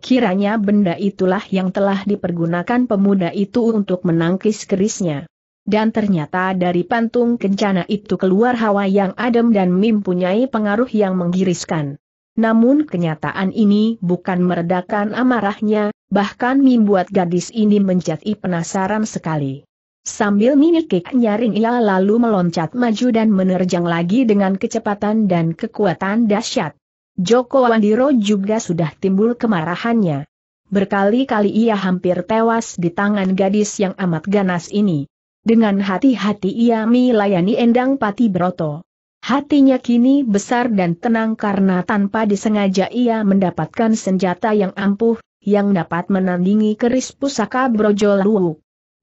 Kiranya benda itulah yang telah dipergunakan pemuda itu untuk menangkis kerisnya. Dan ternyata dari pantung kencana itu keluar hawa yang adem dan mempunyai pengaruh yang menggiriskan. Namun kenyataan ini bukan meredakan amarahnya, bahkan membuat gadis ini menjadi penasaran sekali. Sambil mimikik nyaring ia lalu meloncat maju dan menerjang lagi dengan kecepatan dan kekuatan dahsyat. Joko Wandiro juga sudah timbul kemarahannya. Berkali-kali ia hampir tewas di tangan gadis yang amat ganas ini. Dengan hati-hati ia melayani Endang Pati Broto. Hatinya kini besar dan tenang karena tanpa disengaja ia mendapatkan senjata yang ampuh, yang dapat menandingi keris pusaka Brojo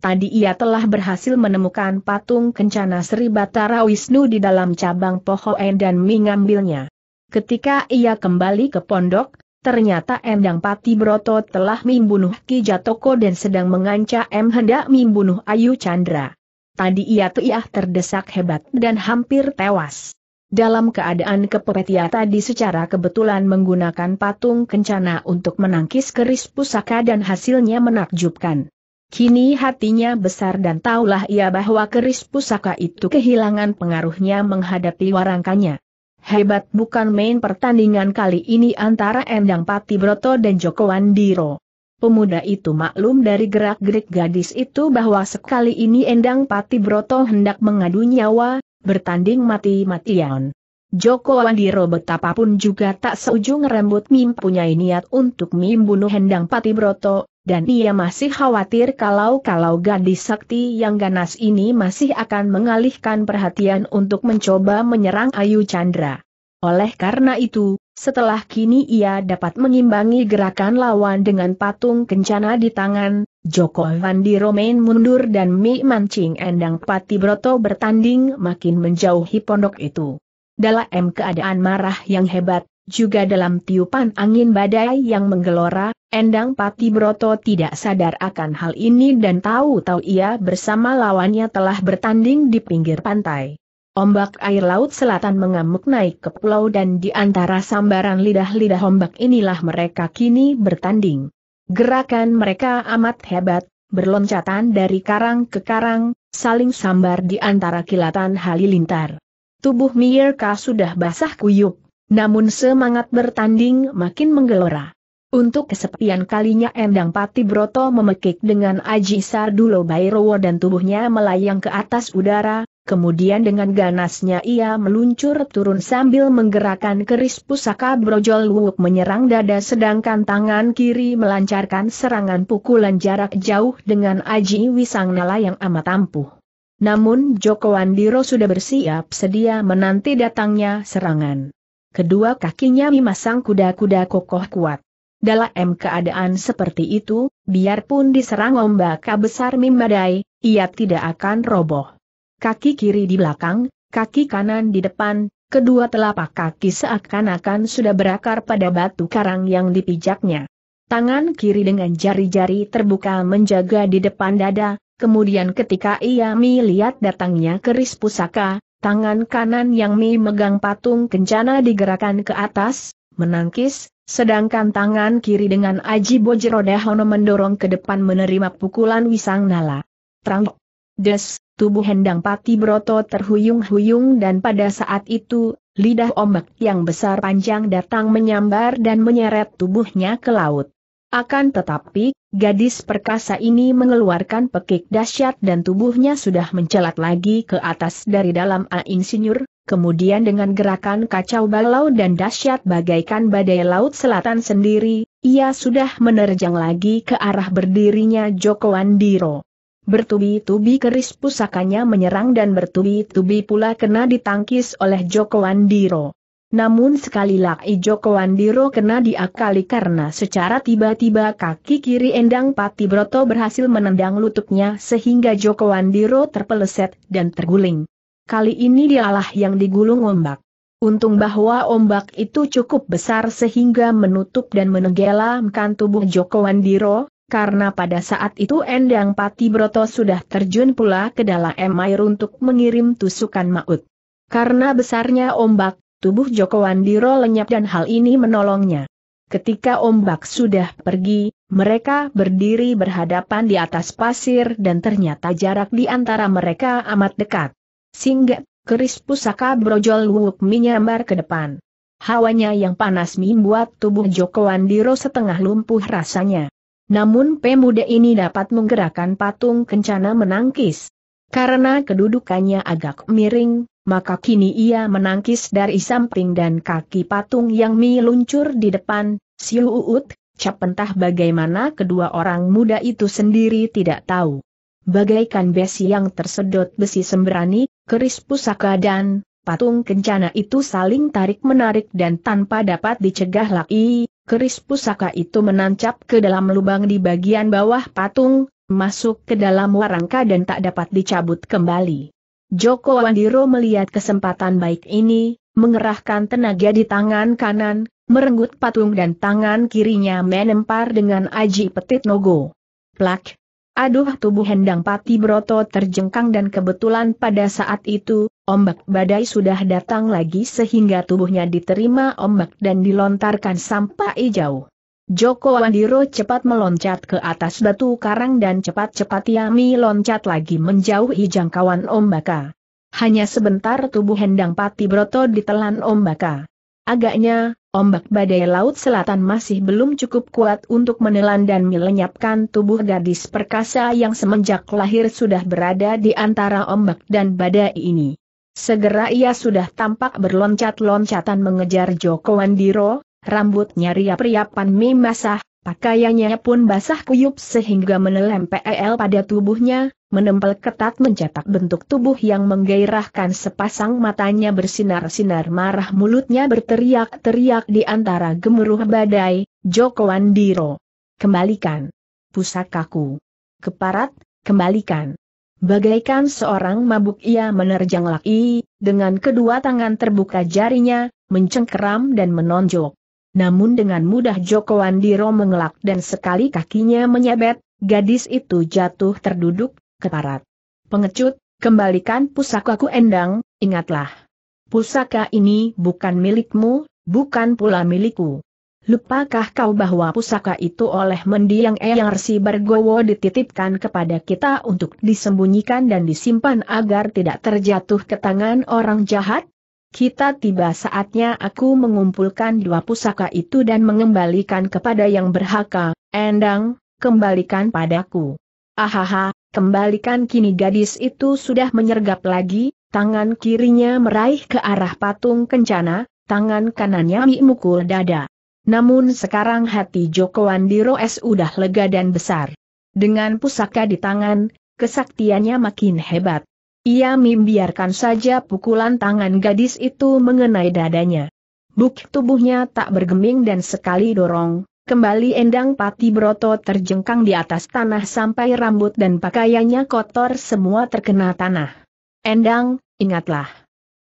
Tadi ia telah berhasil menemukan patung kencana Sri Batara Wisnu di dalam cabang pohon dan mengambilnya. Ketika ia kembali ke pondok, ternyata Endang Pati Broto telah membunuh Ki Jatoko dan sedang mengancam hendak membunuh Ayu Chandra. Tadi ia tuh terdesak hebat dan hampir tewas. Dalam keadaan kepepet ia tadi secara kebetulan menggunakan patung kencana untuk menangkis keris pusaka dan hasilnya menakjubkan. Kini hatinya besar dan taulah ia bahwa keris pusaka itu kehilangan pengaruhnya menghadapi warangkanya. Hebat bukan main pertandingan kali ini antara Endang Pati Broto dan Joko Wandiro. Pemuda itu maklum dari gerak-gerik gadis itu bahwa sekali ini Endang Pati Broto hendak mengadu nyawa, bertanding mati-matian. Joko Wandiro betapapun juga tak seujung rambut punya niat untuk membunuh Endang Pati Broto, dan ia masih khawatir kalau-kalau gadis Sakti yang ganas ini masih akan mengalihkan perhatian untuk mencoba menyerang Ayu Chandra. Oleh karena itu, setelah kini ia dapat mengimbangi gerakan lawan dengan patung kencana di tangan, Joko Vandi Romain mundur dan Mi Mancing Endang Pati Broto bertanding makin menjauhi pondok itu. Dalam keadaan marah yang hebat, juga dalam tiupan angin badai yang menggelora, Endang Pati Broto tidak sadar akan hal ini dan tahu-tahu ia bersama lawannya telah bertanding di pinggir pantai. Ombak air laut selatan mengamuk naik ke pulau dan di antara sambaran lidah-lidah ombak inilah mereka kini bertanding. Gerakan mereka amat hebat, berloncatan dari karang ke karang, saling sambar di antara kilatan halilintar. Tubuh Mierka sudah basah kuyup, namun semangat bertanding makin menggelora. Untuk kesepian kalinya Endang Pati Broto memekik dengan Aji Sardulo Bairowo dan tubuhnya melayang ke atas udara, kemudian dengan ganasnya ia meluncur turun sambil menggerakkan keris pusaka brojol wuk menyerang dada sedangkan tangan kiri melancarkan serangan pukulan jarak jauh dengan Aji Wisang Nala yang amat ampuh. Namun Joko Wandiro sudah bersiap sedia menanti datangnya serangan kedua kakinya memasang kuda-kuda kokoh kuat. Dalam keadaan seperti itu, biarpun diserang ombak besar mimadai, ia tidak akan roboh. Kaki kiri di belakang, kaki kanan di depan, kedua telapak kaki seakan-akan sudah berakar pada batu karang yang dipijaknya. Tangan kiri dengan jari-jari terbuka menjaga di depan dada, kemudian ketika ia melihat datangnya keris pusaka, Tangan kanan yang memegang patung kencana digerakkan ke atas, menangkis, sedangkan tangan kiri dengan Aji hono mendorong ke depan menerima pukulan Wisang Nala. Trang. Des, tubuh Hendang Pati Broto terhuyung-huyung dan pada saat itu, lidah ombak yang besar panjang datang menyambar dan menyeret tubuhnya ke laut. Akan tetapi, gadis perkasa ini mengeluarkan pekik dahsyat dan tubuhnya sudah mencelat lagi ke atas dari dalam aing sinyur, kemudian dengan gerakan kacau balau dan dahsyat bagaikan badai laut selatan sendiri, ia sudah menerjang lagi ke arah berdirinya Joko Andiro. Bertubi-tubi keris pusakanya menyerang dan bertubi-tubi pula kena ditangkis oleh Joko Andiro. Namun sekali lagi Joko Wandiro kena diakali karena secara tiba-tiba kaki kiri Endang Pati Broto berhasil menendang lututnya sehingga Joko Wandiro terpeleset dan terguling. Kali ini dialah yang digulung ombak. Untung bahwa ombak itu cukup besar sehingga menutup dan menenggelamkan tubuh Joko Wandiro, karena pada saat itu Endang Pati Broto sudah terjun pula ke dalam air untuk mengirim tusukan maut. Karena besarnya ombak, Tubuh Joko Wandiro lenyap dan hal ini menolongnya. Ketika ombak sudah pergi, mereka berdiri berhadapan di atas pasir dan ternyata jarak di antara mereka amat dekat. Singgah, keris pusaka brojol wuk menyambar ke depan. Hawanya yang panas membuat tubuh Joko Wandiro setengah lumpuh rasanya. Namun pemuda ini dapat menggerakkan patung kencana menangkis. Karena kedudukannya agak miring, maka kini ia menangkis dari samping dan kaki patung yang meluncur di depan, Siu Uut, cap bagaimana kedua orang muda itu sendiri tidak tahu. Bagaikan besi yang tersedot besi sembrani, keris pusaka dan patung kencana itu saling tarik-menarik dan tanpa dapat dicegah lagi, keris pusaka itu menancap ke dalam lubang di bagian bawah patung, masuk ke dalam warangka dan tak dapat dicabut kembali. Joko Wandiro melihat kesempatan baik ini, mengerahkan tenaga di tangan kanan, merenggut patung dan tangan kirinya menempar dengan aji petit nogo. Plak! Aduh tubuh Hendang Pati Broto terjengkang dan kebetulan pada saat itu, ombak badai sudah datang lagi sehingga tubuhnya diterima ombak dan dilontarkan sampai jauh. Joko Wandiro cepat meloncat ke atas batu karang dan cepat-cepat Yami loncat lagi menjauhi jangkauan ombaka. Hanya sebentar tubuh Hendang Pati Broto ditelan ombaka. Agaknya, ombak badai laut selatan masih belum cukup kuat untuk menelan dan melenyapkan tubuh gadis perkasa yang semenjak lahir sudah berada di antara ombak dan badai ini. Segera ia sudah tampak berloncat-loncatan mengejar Joko Wandiro, rambutnya riap-riapan mie basah, pakaiannya pun basah kuyup sehingga menempel pada tubuhnya, menempel ketat mencetak bentuk tubuh yang menggairahkan sepasang matanya bersinar-sinar marah mulutnya berteriak-teriak di antara gemuruh badai, Joko Andiro. Kembalikan. Pusakaku. Keparat, kembalikan. Bagaikan seorang mabuk ia menerjang laki, dengan kedua tangan terbuka jarinya, mencengkeram dan menonjok. Namun dengan mudah Joko Andiro mengelak dan sekali kakinya menyabet, gadis itu jatuh terduduk, keparat. Pengecut, kembalikan pusakaku endang, ingatlah. Pusaka ini bukan milikmu, bukan pula milikku. Lupakah kau bahwa pusaka itu oleh mendiang Eyang Resi Bergowo dititipkan kepada kita untuk disembunyikan dan disimpan agar tidak terjatuh ke tangan orang jahat? Kita tiba saatnya aku mengumpulkan dua pusaka itu dan mengembalikan kepada yang berhaka, Endang, kembalikan padaku. Ahaha, kembalikan kini gadis itu sudah menyergap lagi, tangan kirinya meraih ke arah patung kencana, tangan kanannya mukul dada. Namun sekarang hati Joko Wandiro S udah lega dan besar. Dengan pusaka di tangan, kesaktiannya makin hebat. Ia membiarkan saja pukulan tangan gadis itu mengenai dadanya. Buk tubuhnya tak bergeming dan sekali dorong, kembali Endang Pati Broto terjengkang di atas tanah sampai rambut dan pakaiannya kotor semua terkena tanah. Endang, ingatlah.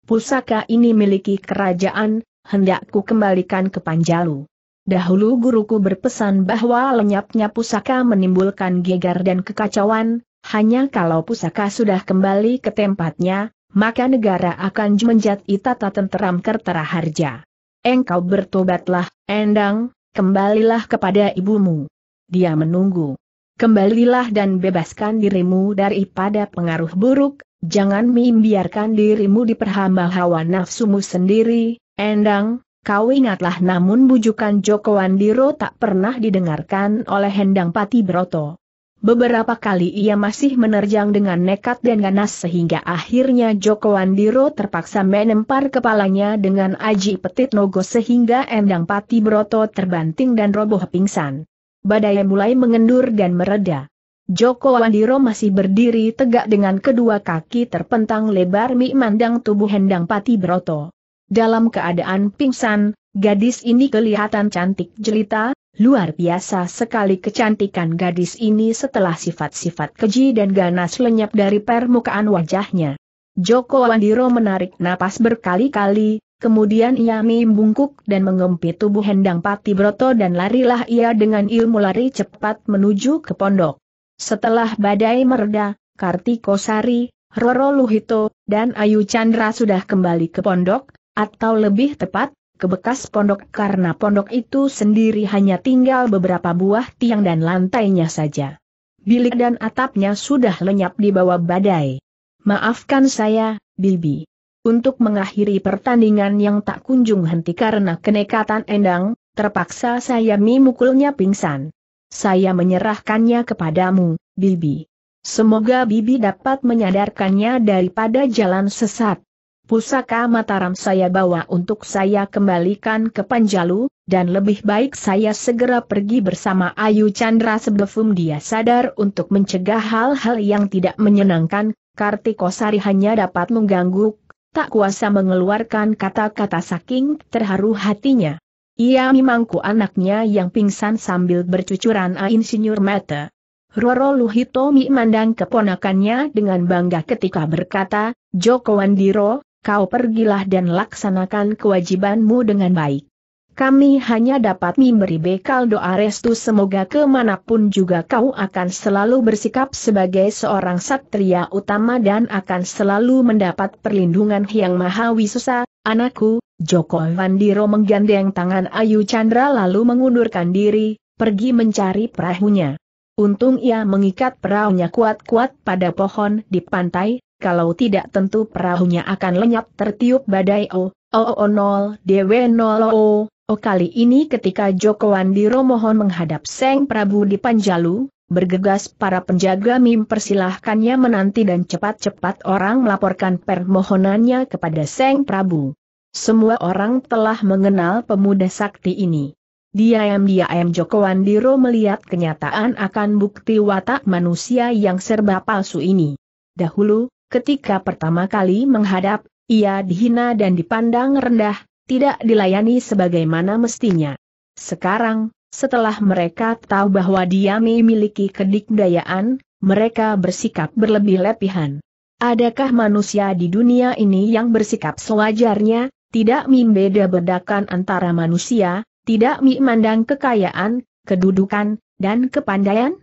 Pusaka ini miliki kerajaan, hendakku kembalikan ke Panjalu. Dahulu guruku berpesan bahwa lenyapnya pusaka menimbulkan gegar dan kekacauan, hanya kalau pusaka sudah kembali ke tempatnya, maka negara akan menjadi tata tenteram kertera harja. Engkau bertobatlah, Endang, kembalilah kepada ibumu. Dia menunggu. Kembalilah dan bebaskan dirimu daripada pengaruh buruk, jangan membiarkan dirimu diperhamba hawa nafsumu sendiri, Endang, kau ingatlah namun bujukan Joko Wandiro tak pernah didengarkan oleh Hendang Pati Broto. Beberapa kali ia masih menerjang dengan nekat dan ganas sehingga akhirnya Joko Wandiro terpaksa menempar kepalanya dengan aji petit nogo sehingga Endang Pati Broto terbanting dan roboh pingsan. Badai mulai mengendur dan mereda. Joko Wandiro masih berdiri tegak dengan kedua kaki terpentang lebar mi mandang tubuh Endang Pati Broto. Dalam keadaan pingsan, gadis ini kelihatan cantik jelita, luar biasa sekali kecantikan gadis ini setelah sifat-sifat keji dan ganas lenyap dari permukaan wajahnya. Joko Wandiro menarik napas berkali-kali, kemudian ia membungkuk dan mengempit tubuh Hendang Pati Broto dan larilah ia dengan ilmu lari cepat menuju ke pondok. Setelah badai mereda, Kartiko Sari, Roro Luhito, dan Ayu Chandra sudah kembali ke pondok, atau lebih tepat, ke bekas pondok karena pondok itu sendiri hanya tinggal beberapa buah tiang dan lantainya saja. Bilik dan atapnya sudah lenyap di bawah badai. Maafkan saya, Bibi. Untuk mengakhiri pertandingan yang tak kunjung henti karena kenekatan Endang, terpaksa saya memukulnya pingsan. Saya menyerahkannya kepadamu, Bibi. Semoga Bibi dapat menyadarkannya daripada jalan sesat. Pusaka Mataram saya bawa untuk saya kembalikan ke Panjalu, dan lebih baik saya segera pergi bersama Ayu Chandra sebelum dia sadar untuk mencegah hal-hal yang tidak menyenangkan, Kartikosari hanya dapat mengganggu, tak kuasa mengeluarkan kata-kata saking terharu hatinya. Ia memangku anaknya yang pingsan sambil bercucuran insinyur mata. Roro Luhito memandang keponakannya dengan bangga ketika berkata, Joko Wandiro, kau pergilah dan laksanakan kewajibanmu dengan baik. Kami hanya dapat memberi bekal doa restu semoga kemanapun juga kau akan selalu bersikap sebagai seorang satria utama dan akan selalu mendapat perlindungan yang Maha Wisusa, anakku, Joko Vandiro menggandeng tangan Ayu Chandra lalu mengundurkan diri, pergi mencari perahunya. Untung ia mengikat perahunya kuat-kuat pada pohon di pantai, kalau tidak tentu perahunya akan lenyap tertiup badai O, O, O, 0, DW 0, O, O. Kali ini ketika Joko Wandiro mohon menghadap Seng Prabu di Panjalu, bergegas para penjaga mim persilahkannya menanti dan cepat-cepat orang melaporkan permohonannya kepada Seng Prabu. Semua orang telah mengenal pemuda sakti ini. Diam-diam Joko Wandiro melihat kenyataan akan bukti watak manusia yang serba palsu ini. Dahulu, Ketika pertama kali menghadap, ia dihina dan dipandang rendah, tidak dilayani sebagaimana mestinya. Sekarang, setelah mereka tahu bahwa dia memiliki kedikdayaan, mereka bersikap berlebih-lebihan. Adakah manusia di dunia ini yang bersikap sewajarnya, tidak membeda-bedakan antara manusia, tidak memandang kekayaan, kedudukan, dan kepandaian?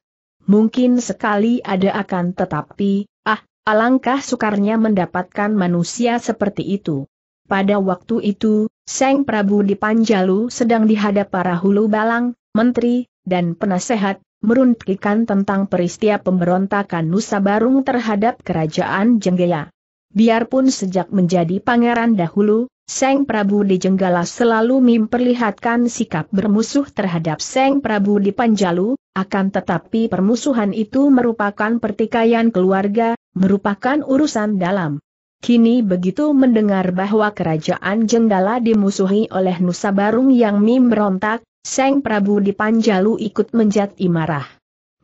Mungkin sekali ada akan tetapi, Alangkah sukarnya mendapatkan manusia seperti itu. Pada waktu itu, Seng Prabu di Panjalu sedang dihadap para hulu balang, menteri, dan penasehat, meruntikan tentang peristiwa pemberontakan Nusa Barung terhadap kerajaan Jenggaya. Biarpun sejak menjadi pangeran dahulu, Seng Prabu di Jenggala selalu memperlihatkan sikap bermusuh terhadap Seng Prabu di Panjalu, akan tetapi permusuhan itu merupakan pertikaian keluarga, merupakan urusan dalam. Kini begitu mendengar bahwa kerajaan Jenggala dimusuhi oleh Nusa Barung yang mim berontak, Seng Prabu di Panjalu ikut menjadi marah.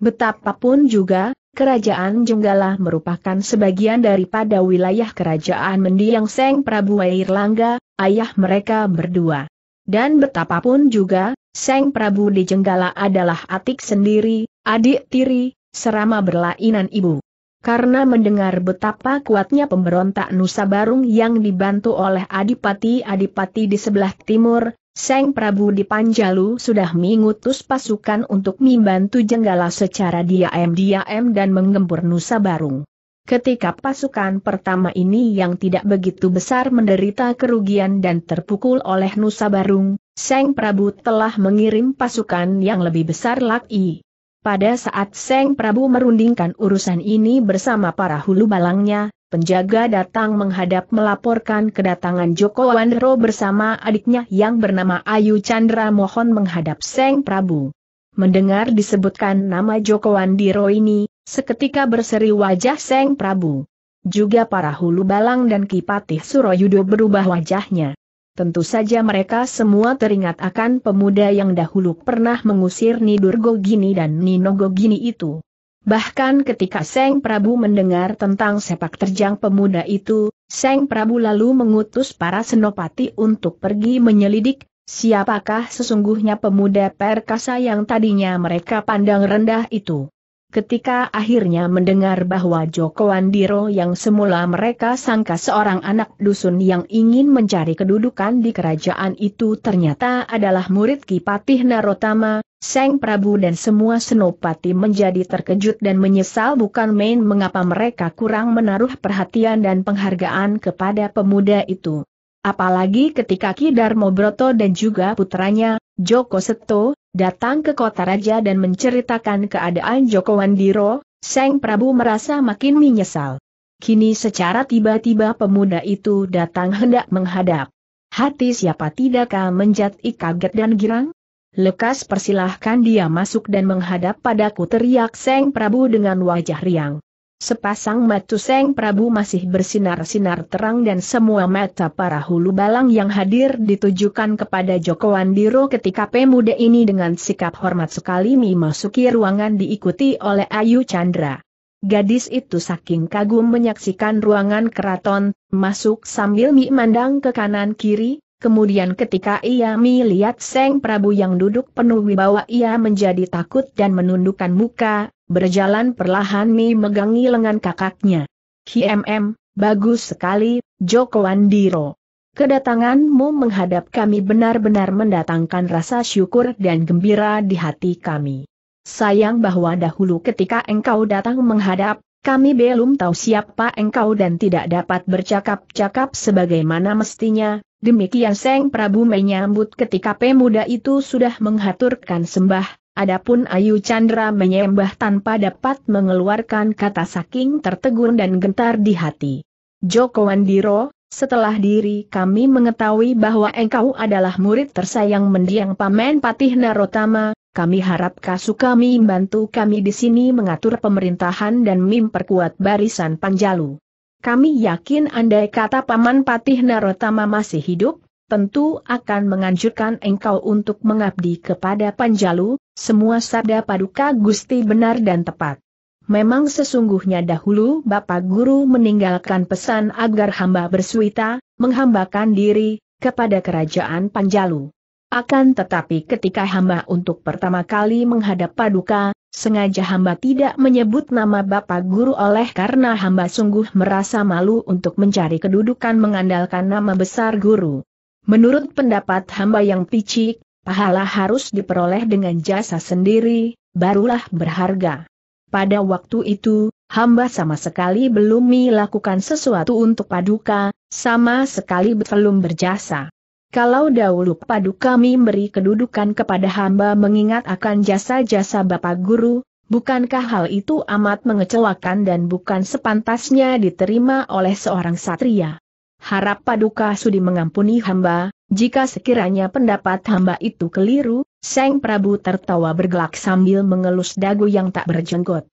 Betapapun juga, Kerajaan Jenggala merupakan sebagian daripada wilayah kerajaan mendiang Seng Prabu Airlangga, ayah mereka berdua. Dan betapapun juga, Seng Prabu di Jenggala adalah atik sendiri, adik tiri, serama berlainan ibu. Karena mendengar betapa kuatnya pemberontak Nusa Barung yang dibantu oleh Adipati-Adipati di sebelah timur, Seng Prabu di Panjalu sudah mengutus pasukan untuk membantu Jenggala secara diam-diam dan menggempur Nusa Barung. Ketika pasukan pertama ini yang tidak begitu besar menderita kerugian dan terpukul oleh Nusa Barung, Seng Prabu telah mengirim pasukan yang lebih besar lagi. Pada saat Seng Prabu merundingkan urusan ini bersama para hulu balangnya, penjaga datang menghadap melaporkan kedatangan Joko Wandro bersama adiknya yang bernama Ayu Chandra mohon menghadap Seng Prabu. Mendengar disebutkan nama Joko Wandiro ini, seketika berseri wajah Seng Prabu. Juga para hulu balang dan Kipatih Suroyudo berubah wajahnya. Tentu saja mereka semua teringat akan pemuda yang dahulu pernah mengusir Nidurgo Gini dan Ninogo Gini itu. Bahkan ketika Seng Prabu mendengar tentang sepak terjang pemuda itu, Seng Prabu lalu mengutus para senopati untuk pergi menyelidik, siapakah sesungguhnya pemuda perkasa yang tadinya mereka pandang rendah itu. Ketika akhirnya mendengar bahwa Joko Andiro yang semula mereka sangka seorang anak dusun yang ingin mencari kedudukan di kerajaan itu ternyata adalah murid Kipatih Narotama, Seng Prabu dan semua senopati menjadi terkejut dan menyesal bukan main mengapa mereka kurang menaruh perhatian dan penghargaan kepada pemuda itu. Apalagi ketika Ki Darmo Broto dan juga putranya, Joko Seto, datang ke kota raja dan menceritakan keadaan Joko Wandiro, Seng Prabu merasa makin menyesal. Kini secara tiba-tiba pemuda itu datang hendak menghadap. Hati siapa tidakkah menjadi kaget dan girang? Lekas persilahkan dia masuk dan menghadap padaku teriak Seng Prabu dengan wajah riang. Sepasang mata Seng Prabu masih bersinar-sinar terang dan semua mata para hulu balang yang hadir ditujukan kepada Joko Andiro ketika pemuda ini dengan sikap hormat sekali memasuki ruangan diikuti oleh Ayu Chandra. Gadis itu saking kagum menyaksikan ruangan keraton, masuk sambil memandang ke kanan kiri, Kemudian ketika ia melihat Seng Prabu yang duduk penuh wibawa ia menjadi takut dan menundukkan muka, berjalan perlahan Mi megangi lengan kakaknya. HMM, bagus sekali, Joko Andiro. Kedatanganmu menghadap kami benar-benar mendatangkan rasa syukur dan gembira di hati kami. Sayang bahwa dahulu ketika engkau datang menghadap, kami belum tahu siapa engkau dan tidak dapat bercakap-cakap sebagaimana mestinya, Demikian Seng Prabu menyambut ketika pemuda itu sudah menghaturkan sembah, adapun Ayu Chandra menyembah tanpa dapat mengeluarkan kata saking tertegun dan gentar di hati. Joko Wandiro, setelah diri kami mengetahui bahwa engkau adalah murid tersayang mendiang Paman Patih Narotama, kami harap kasu kami membantu kami di sini mengatur pemerintahan dan memperkuat barisan Panjalu. Kami yakin andai kata Paman Patih Narotama masih hidup, tentu akan menganjurkan engkau untuk mengabdi kepada Panjalu, semua sabda paduka Gusti benar dan tepat. Memang sesungguhnya dahulu Bapak Guru meninggalkan pesan agar hamba bersuita, menghambakan diri, kepada kerajaan Panjalu. Akan tetapi ketika hamba untuk pertama kali menghadap paduka, Sengaja hamba tidak menyebut nama Bapak Guru oleh karena hamba sungguh merasa malu untuk mencari kedudukan mengandalkan nama besar guru. Menurut pendapat hamba yang picik, pahala harus diperoleh dengan jasa sendiri, barulah berharga. Pada waktu itu, hamba sama sekali belum melakukan sesuatu untuk paduka, sama sekali belum berjasa. Kalau dahulu padu kami beri kedudukan kepada hamba mengingat akan jasa-jasa Bapak Guru, bukankah hal itu amat mengecewakan dan bukan sepantasnya diterima oleh seorang satria? Harap paduka sudi mengampuni hamba, jika sekiranya pendapat hamba itu keliru, Seng Prabu tertawa bergelak sambil mengelus dagu yang tak berjenggot.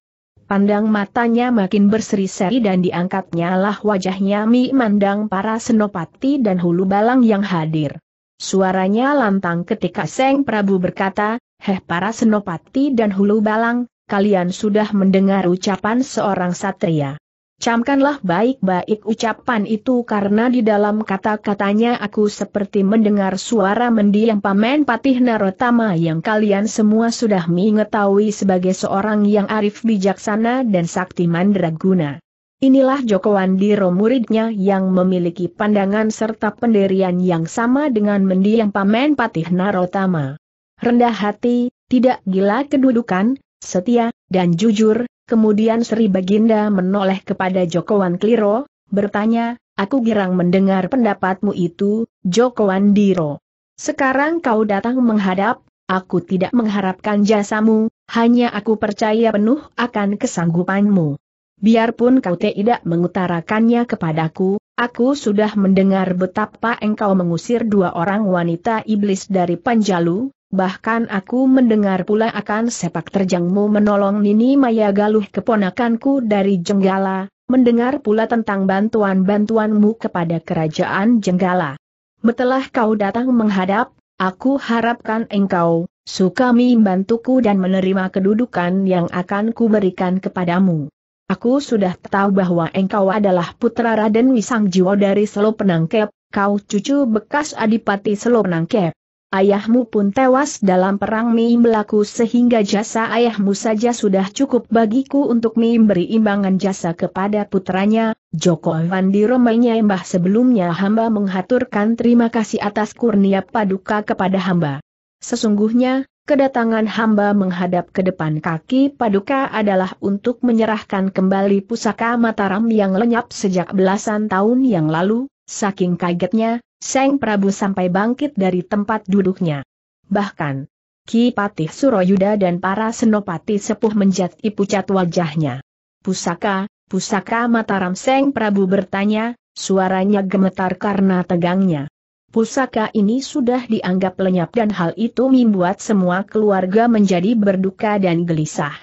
Pandang matanya makin berseri-seri dan diangkatnya lah wajahnya Mandang para senopati dan hulu balang yang hadir. Suaranya lantang ketika Seng Prabu berkata, Heh para senopati dan hulu balang, kalian sudah mendengar ucapan seorang satria camkanlah baik-baik ucapan itu karena di dalam kata-katanya aku seperti mendengar suara mendiang Pamen Patih Narotama yang kalian semua sudah mengetahui sebagai seorang yang arif bijaksana dan sakti mandraguna. Inilah Joko Wandiro muridnya yang memiliki pandangan serta pendirian yang sama dengan mendiang Pamen Patih Narotama. Rendah hati, tidak gila kedudukan, setia, dan jujur, Kemudian Sri Baginda menoleh kepada Jokowan Kliro, bertanya, aku girang mendengar pendapatmu itu, Jokowan Diro. Sekarang kau datang menghadap, aku tidak mengharapkan jasamu, hanya aku percaya penuh akan kesanggupanmu. Biarpun kau tidak mengutarakannya kepadaku, aku sudah mendengar betapa engkau mengusir dua orang wanita iblis dari Panjalu, Bahkan aku mendengar pula akan sepak terjangmu menolong Nini Maya Galuh keponakanku dari Jenggala, mendengar pula tentang bantuan-bantuanmu kepada kerajaan Jenggala. Setelah kau datang menghadap, aku harapkan engkau, suka membantuku dan menerima kedudukan yang akan kuberikan kepadamu. Aku sudah tahu bahwa engkau adalah putra Raden Wisang dari Selo Penangkep, kau cucu bekas Adipati Selo Penangkep. Ayahmu pun tewas dalam perang Mim berlaku sehingga jasa ayahmu saja sudah cukup bagiku untuk Mim beri imbangan jasa kepada putranya, Joko romainya menyembah sebelumnya hamba menghaturkan terima kasih atas kurnia paduka kepada hamba. Sesungguhnya, kedatangan hamba menghadap ke depan kaki paduka adalah untuk menyerahkan kembali pusaka Mataram yang lenyap sejak belasan tahun yang lalu, Saking kagetnya, Seng Prabu sampai bangkit dari tempat duduknya. Bahkan, Ki Patih Suroyuda dan para senopati sepuh menjadi pucat wajahnya. Pusaka, pusaka Mataram Seng Prabu bertanya, suaranya gemetar karena tegangnya. Pusaka ini sudah dianggap lenyap dan hal itu membuat semua keluarga menjadi berduka dan gelisah.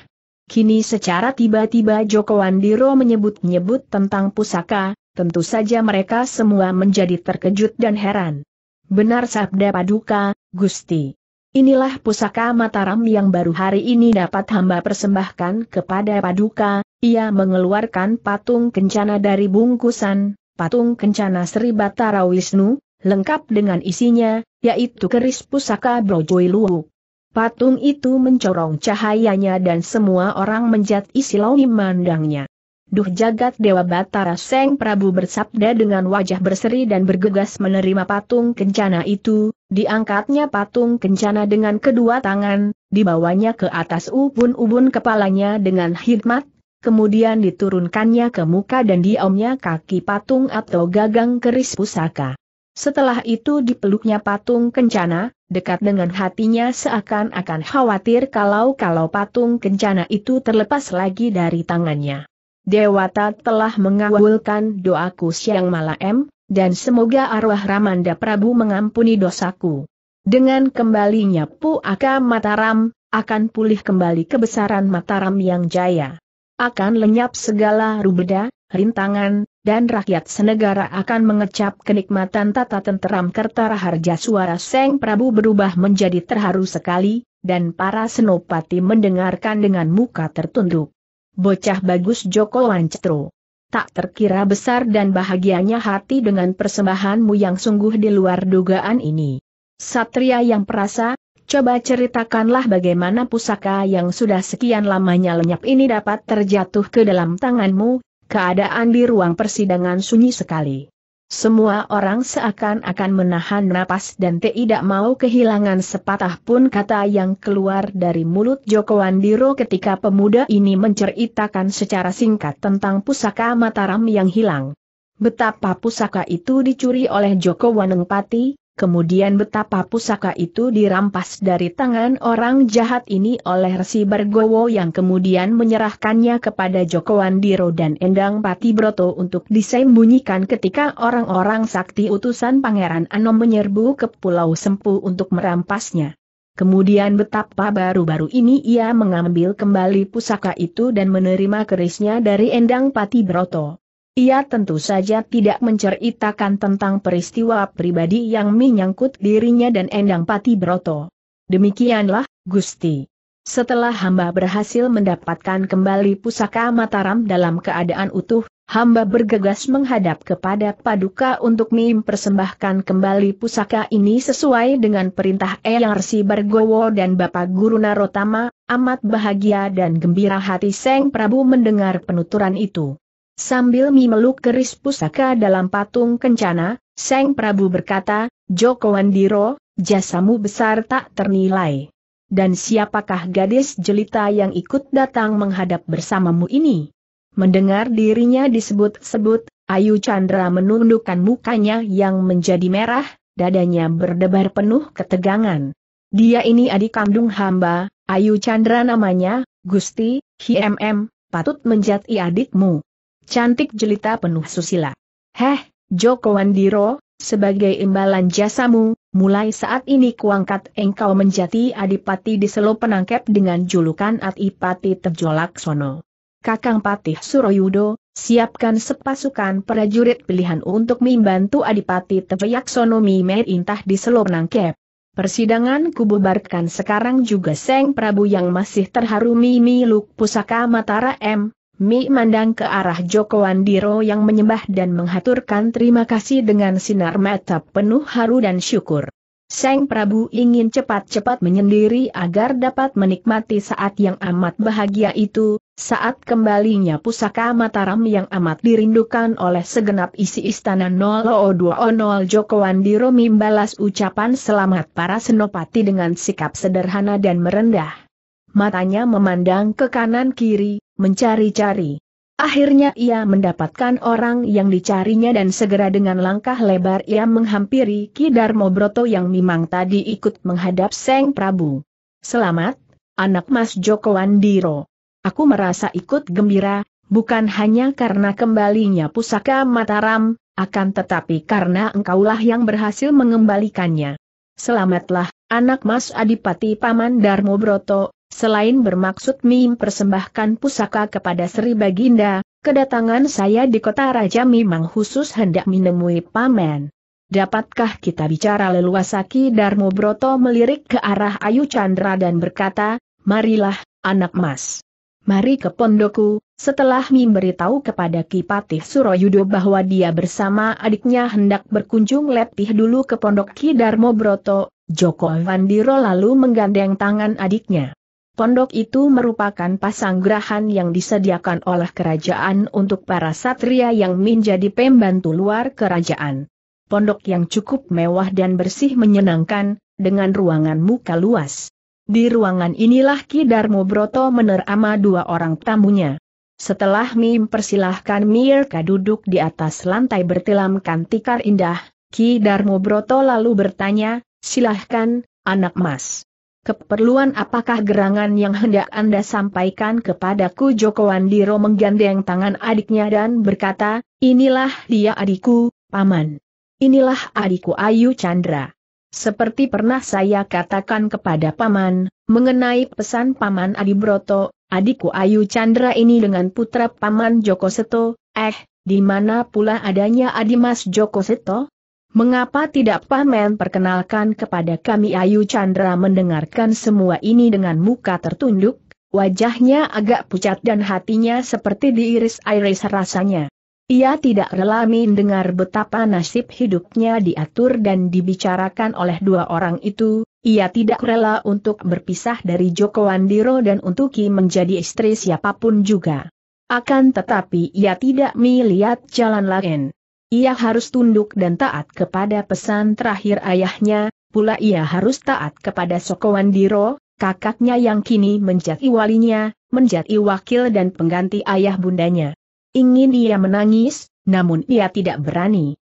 Kini secara tiba-tiba Joko Wandiro menyebut-nyebut tentang pusaka, tentu saja mereka semua menjadi terkejut dan heran. Benar sabda paduka, Gusti. Inilah pusaka Mataram yang baru hari ini dapat hamba persembahkan kepada paduka, ia mengeluarkan patung kencana dari bungkusan, patung kencana Sri Batara Wisnu, lengkap dengan isinya, yaitu keris pusaka Brojoi Patung itu mencorong cahayanya dan semua orang menjat isi laungi mandangnya. Duh jagat Dewa Batara Seng Prabu bersabda dengan wajah berseri dan bergegas menerima patung kencana itu, diangkatnya patung kencana dengan kedua tangan, dibawanya ke atas ubun-ubun kepalanya dengan hikmat, kemudian diturunkannya ke muka dan diomnya kaki patung atau gagang keris pusaka. Setelah itu dipeluknya patung kencana, dekat dengan hatinya seakan-akan khawatir kalau-kalau patung kencana itu terlepas lagi dari tangannya. Dewata telah mengabulkan doaku siang malam, dan semoga arwah Ramanda Prabu mengampuni dosaku. Dengan kembalinya Puaka Mataram, akan pulih kembali kebesaran Mataram yang jaya. Akan lenyap segala rubeda, rintangan, dan rakyat senegara akan mengecap kenikmatan tata tenteram kertara harja suara Seng Prabu berubah menjadi terharu sekali, dan para senopati mendengarkan dengan muka tertunduk. Bocah bagus Joko Wancetro. Tak terkira besar dan bahagianya hati dengan persembahanmu yang sungguh di luar dugaan ini. Satria yang perasa, coba ceritakanlah bagaimana pusaka yang sudah sekian lamanya lenyap ini dapat terjatuh ke dalam tanganmu, keadaan di ruang persidangan sunyi sekali. Semua orang seakan-akan menahan napas dan tidak mau kehilangan sepatah pun kata yang keluar dari mulut Joko Wandiro ketika pemuda ini menceritakan secara singkat tentang pusaka Mataram yang hilang. Betapa pusaka itu dicuri oleh Joko Wanengpati, kemudian betapa pusaka itu dirampas dari tangan orang jahat ini oleh Resi Bergowo yang kemudian menyerahkannya kepada Joko Andiro dan Endang Pati Broto untuk disembunyikan ketika orang-orang sakti utusan Pangeran Anom menyerbu ke Pulau Sempu untuk merampasnya. Kemudian betapa baru-baru ini ia mengambil kembali pusaka itu dan menerima kerisnya dari Endang Pati Broto. Ia tentu saja tidak menceritakan tentang peristiwa pribadi yang menyangkut dirinya dan Endang Pati Broto. Demikianlah, Gusti. Setelah hamba berhasil mendapatkan kembali pusaka Mataram dalam keadaan utuh, hamba bergegas menghadap kepada Paduka untuk mempersembahkan kembali pusaka ini sesuai dengan perintah Eyang Resi Bargowo dan Bapak Guru Narotama, amat bahagia dan gembira hati Seng Prabu mendengar penuturan itu. Sambil memeluk keris pusaka dalam patung kencana, Seng Prabu berkata, Joko Wandiro, jasamu besar tak ternilai. Dan siapakah gadis jelita yang ikut datang menghadap bersamamu ini? Mendengar dirinya disebut-sebut, Ayu Chandra menundukkan mukanya yang menjadi merah, dadanya berdebar penuh ketegangan. Dia ini adik kandung hamba, Ayu Chandra namanya, Gusti, HMM, patut menjadi adikmu. Cantik jelita penuh susila. Heh, Joko Wandiro, sebagai imbalan jasamu, mulai saat ini kuangkat engkau menjadi adipati di selo penangkep dengan julukan Adipati Tejolak Sono. Kakang Patih Suroyudo, siapkan sepasukan prajurit pilihan untuk membantu Adipati sono mimer Intah di selo penangkep. Persidangan kububarkan sekarang juga Seng Prabu yang masih terharu mimi luk pusaka Matara M, Mi mandang ke arah Joko Wandiro yang menyembah dan menghaturkan terima kasih dengan sinar mata penuh haru dan syukur. Seng Prabu ingin cepat-cepat menyendiri agar dapat menikmati saat yang amat bahagia itu, saat kembalinya pusaka Mataram yang amat dirindukan oleh segenap isi istana 0020 Joko Wandiro membalas ucapan selamat para senopati dengan sikap sederhana dan merendah. Matanya memandang ke kanan kiri, mencari-cari. Akhirnya ia mendapatkan orang yang dicarinya dan segera dengan langkah lebar ia menghampiri Ki Darmo Broto yang memang tadi ikut menghadap Seng Prabu. Selamat, anak Mas Joko Andiro. Aku merasa ikut gembira, bukan hanya karena kembalinya pusaka Mataram, akan tetapi karena engkaulah yang berhasil mengembalikannya. Selamatlah, anak Mas Adipati Paman Darmo Broto, Selain bermaksud mim persembahkan pusaka kepada Sri Baginda, kedatangan saya di kota Raja memang khusus hendak menemui Paman. Dapatkah kita bicara leluasa Ki Darmo Broto melirik ke arah Ayu Chandra dan berkata, marilah, anak mas. Mari ke pondokku, setelah mim beritahu kepada Ki Patih Suroyudo bahwa dia bersama adiknya hendak berkunjung letih dulu ke pondok Ki Darmo Broto, Joko Vandiro lalu menggandeng tangan adiknya. Pondok itu merupakan pasanggrahan yang disediakan oleh kerajaan untuk para satria yang menjadi pembantu luar kerajaan. Pondok yang cukup mewah dan bersih menyenangkan, dengan ruangan muka luas. Di ruangan inilah Ki Darmo Broto menerama dua orang tamunya. Setelah Mim persilahkan Mirka duduk di atas lantai bertilamkan tikar indah, Ki Darmo Broto lalu bertanya, silahkan, anak mas. Keperluan apakah gerangan yang hendak Anda sampaikan kepadaku Joko Wandiro menggandeng tangan adiknya dan berkata, inilah dia adikku, Paman. Inilah adikku Ayu Chandra. Seperti pernah saya katakan kepada Paman, mengenai pesan Paman Adi Broto, adikku Ayu Chandra ini dengan putra Paman Joko Seto, eh, di mana pula adanya Adimas Joko Seto? Mengapa tidak paman perkenalkan kepada kami Ayu Chandra mendengarkan semua ini dengan muka tertunduk, wajahnya agak pucat dan hatinya seperti diiris-iris rasanya. Ia tidak rela mendengar betapa nasib hidupnya diatur dan dibicarakan oleh dua orang itu, ia tidak rela untuk berpisah dari Joko Wandiro dan Untuki menjadi istri siapapun juga. Akan tetapi ia tidak melihat jalan lain. Ia harus tunduk dan taat kepada pesan terakhir ayahnya, pula ia harus taat kepada Sokowandiro, kakaknya yang kini menjadi walinya, menjadi wakil dan pengganti ayah bundanya. Ingin ia menangis, namun ia tidak berani.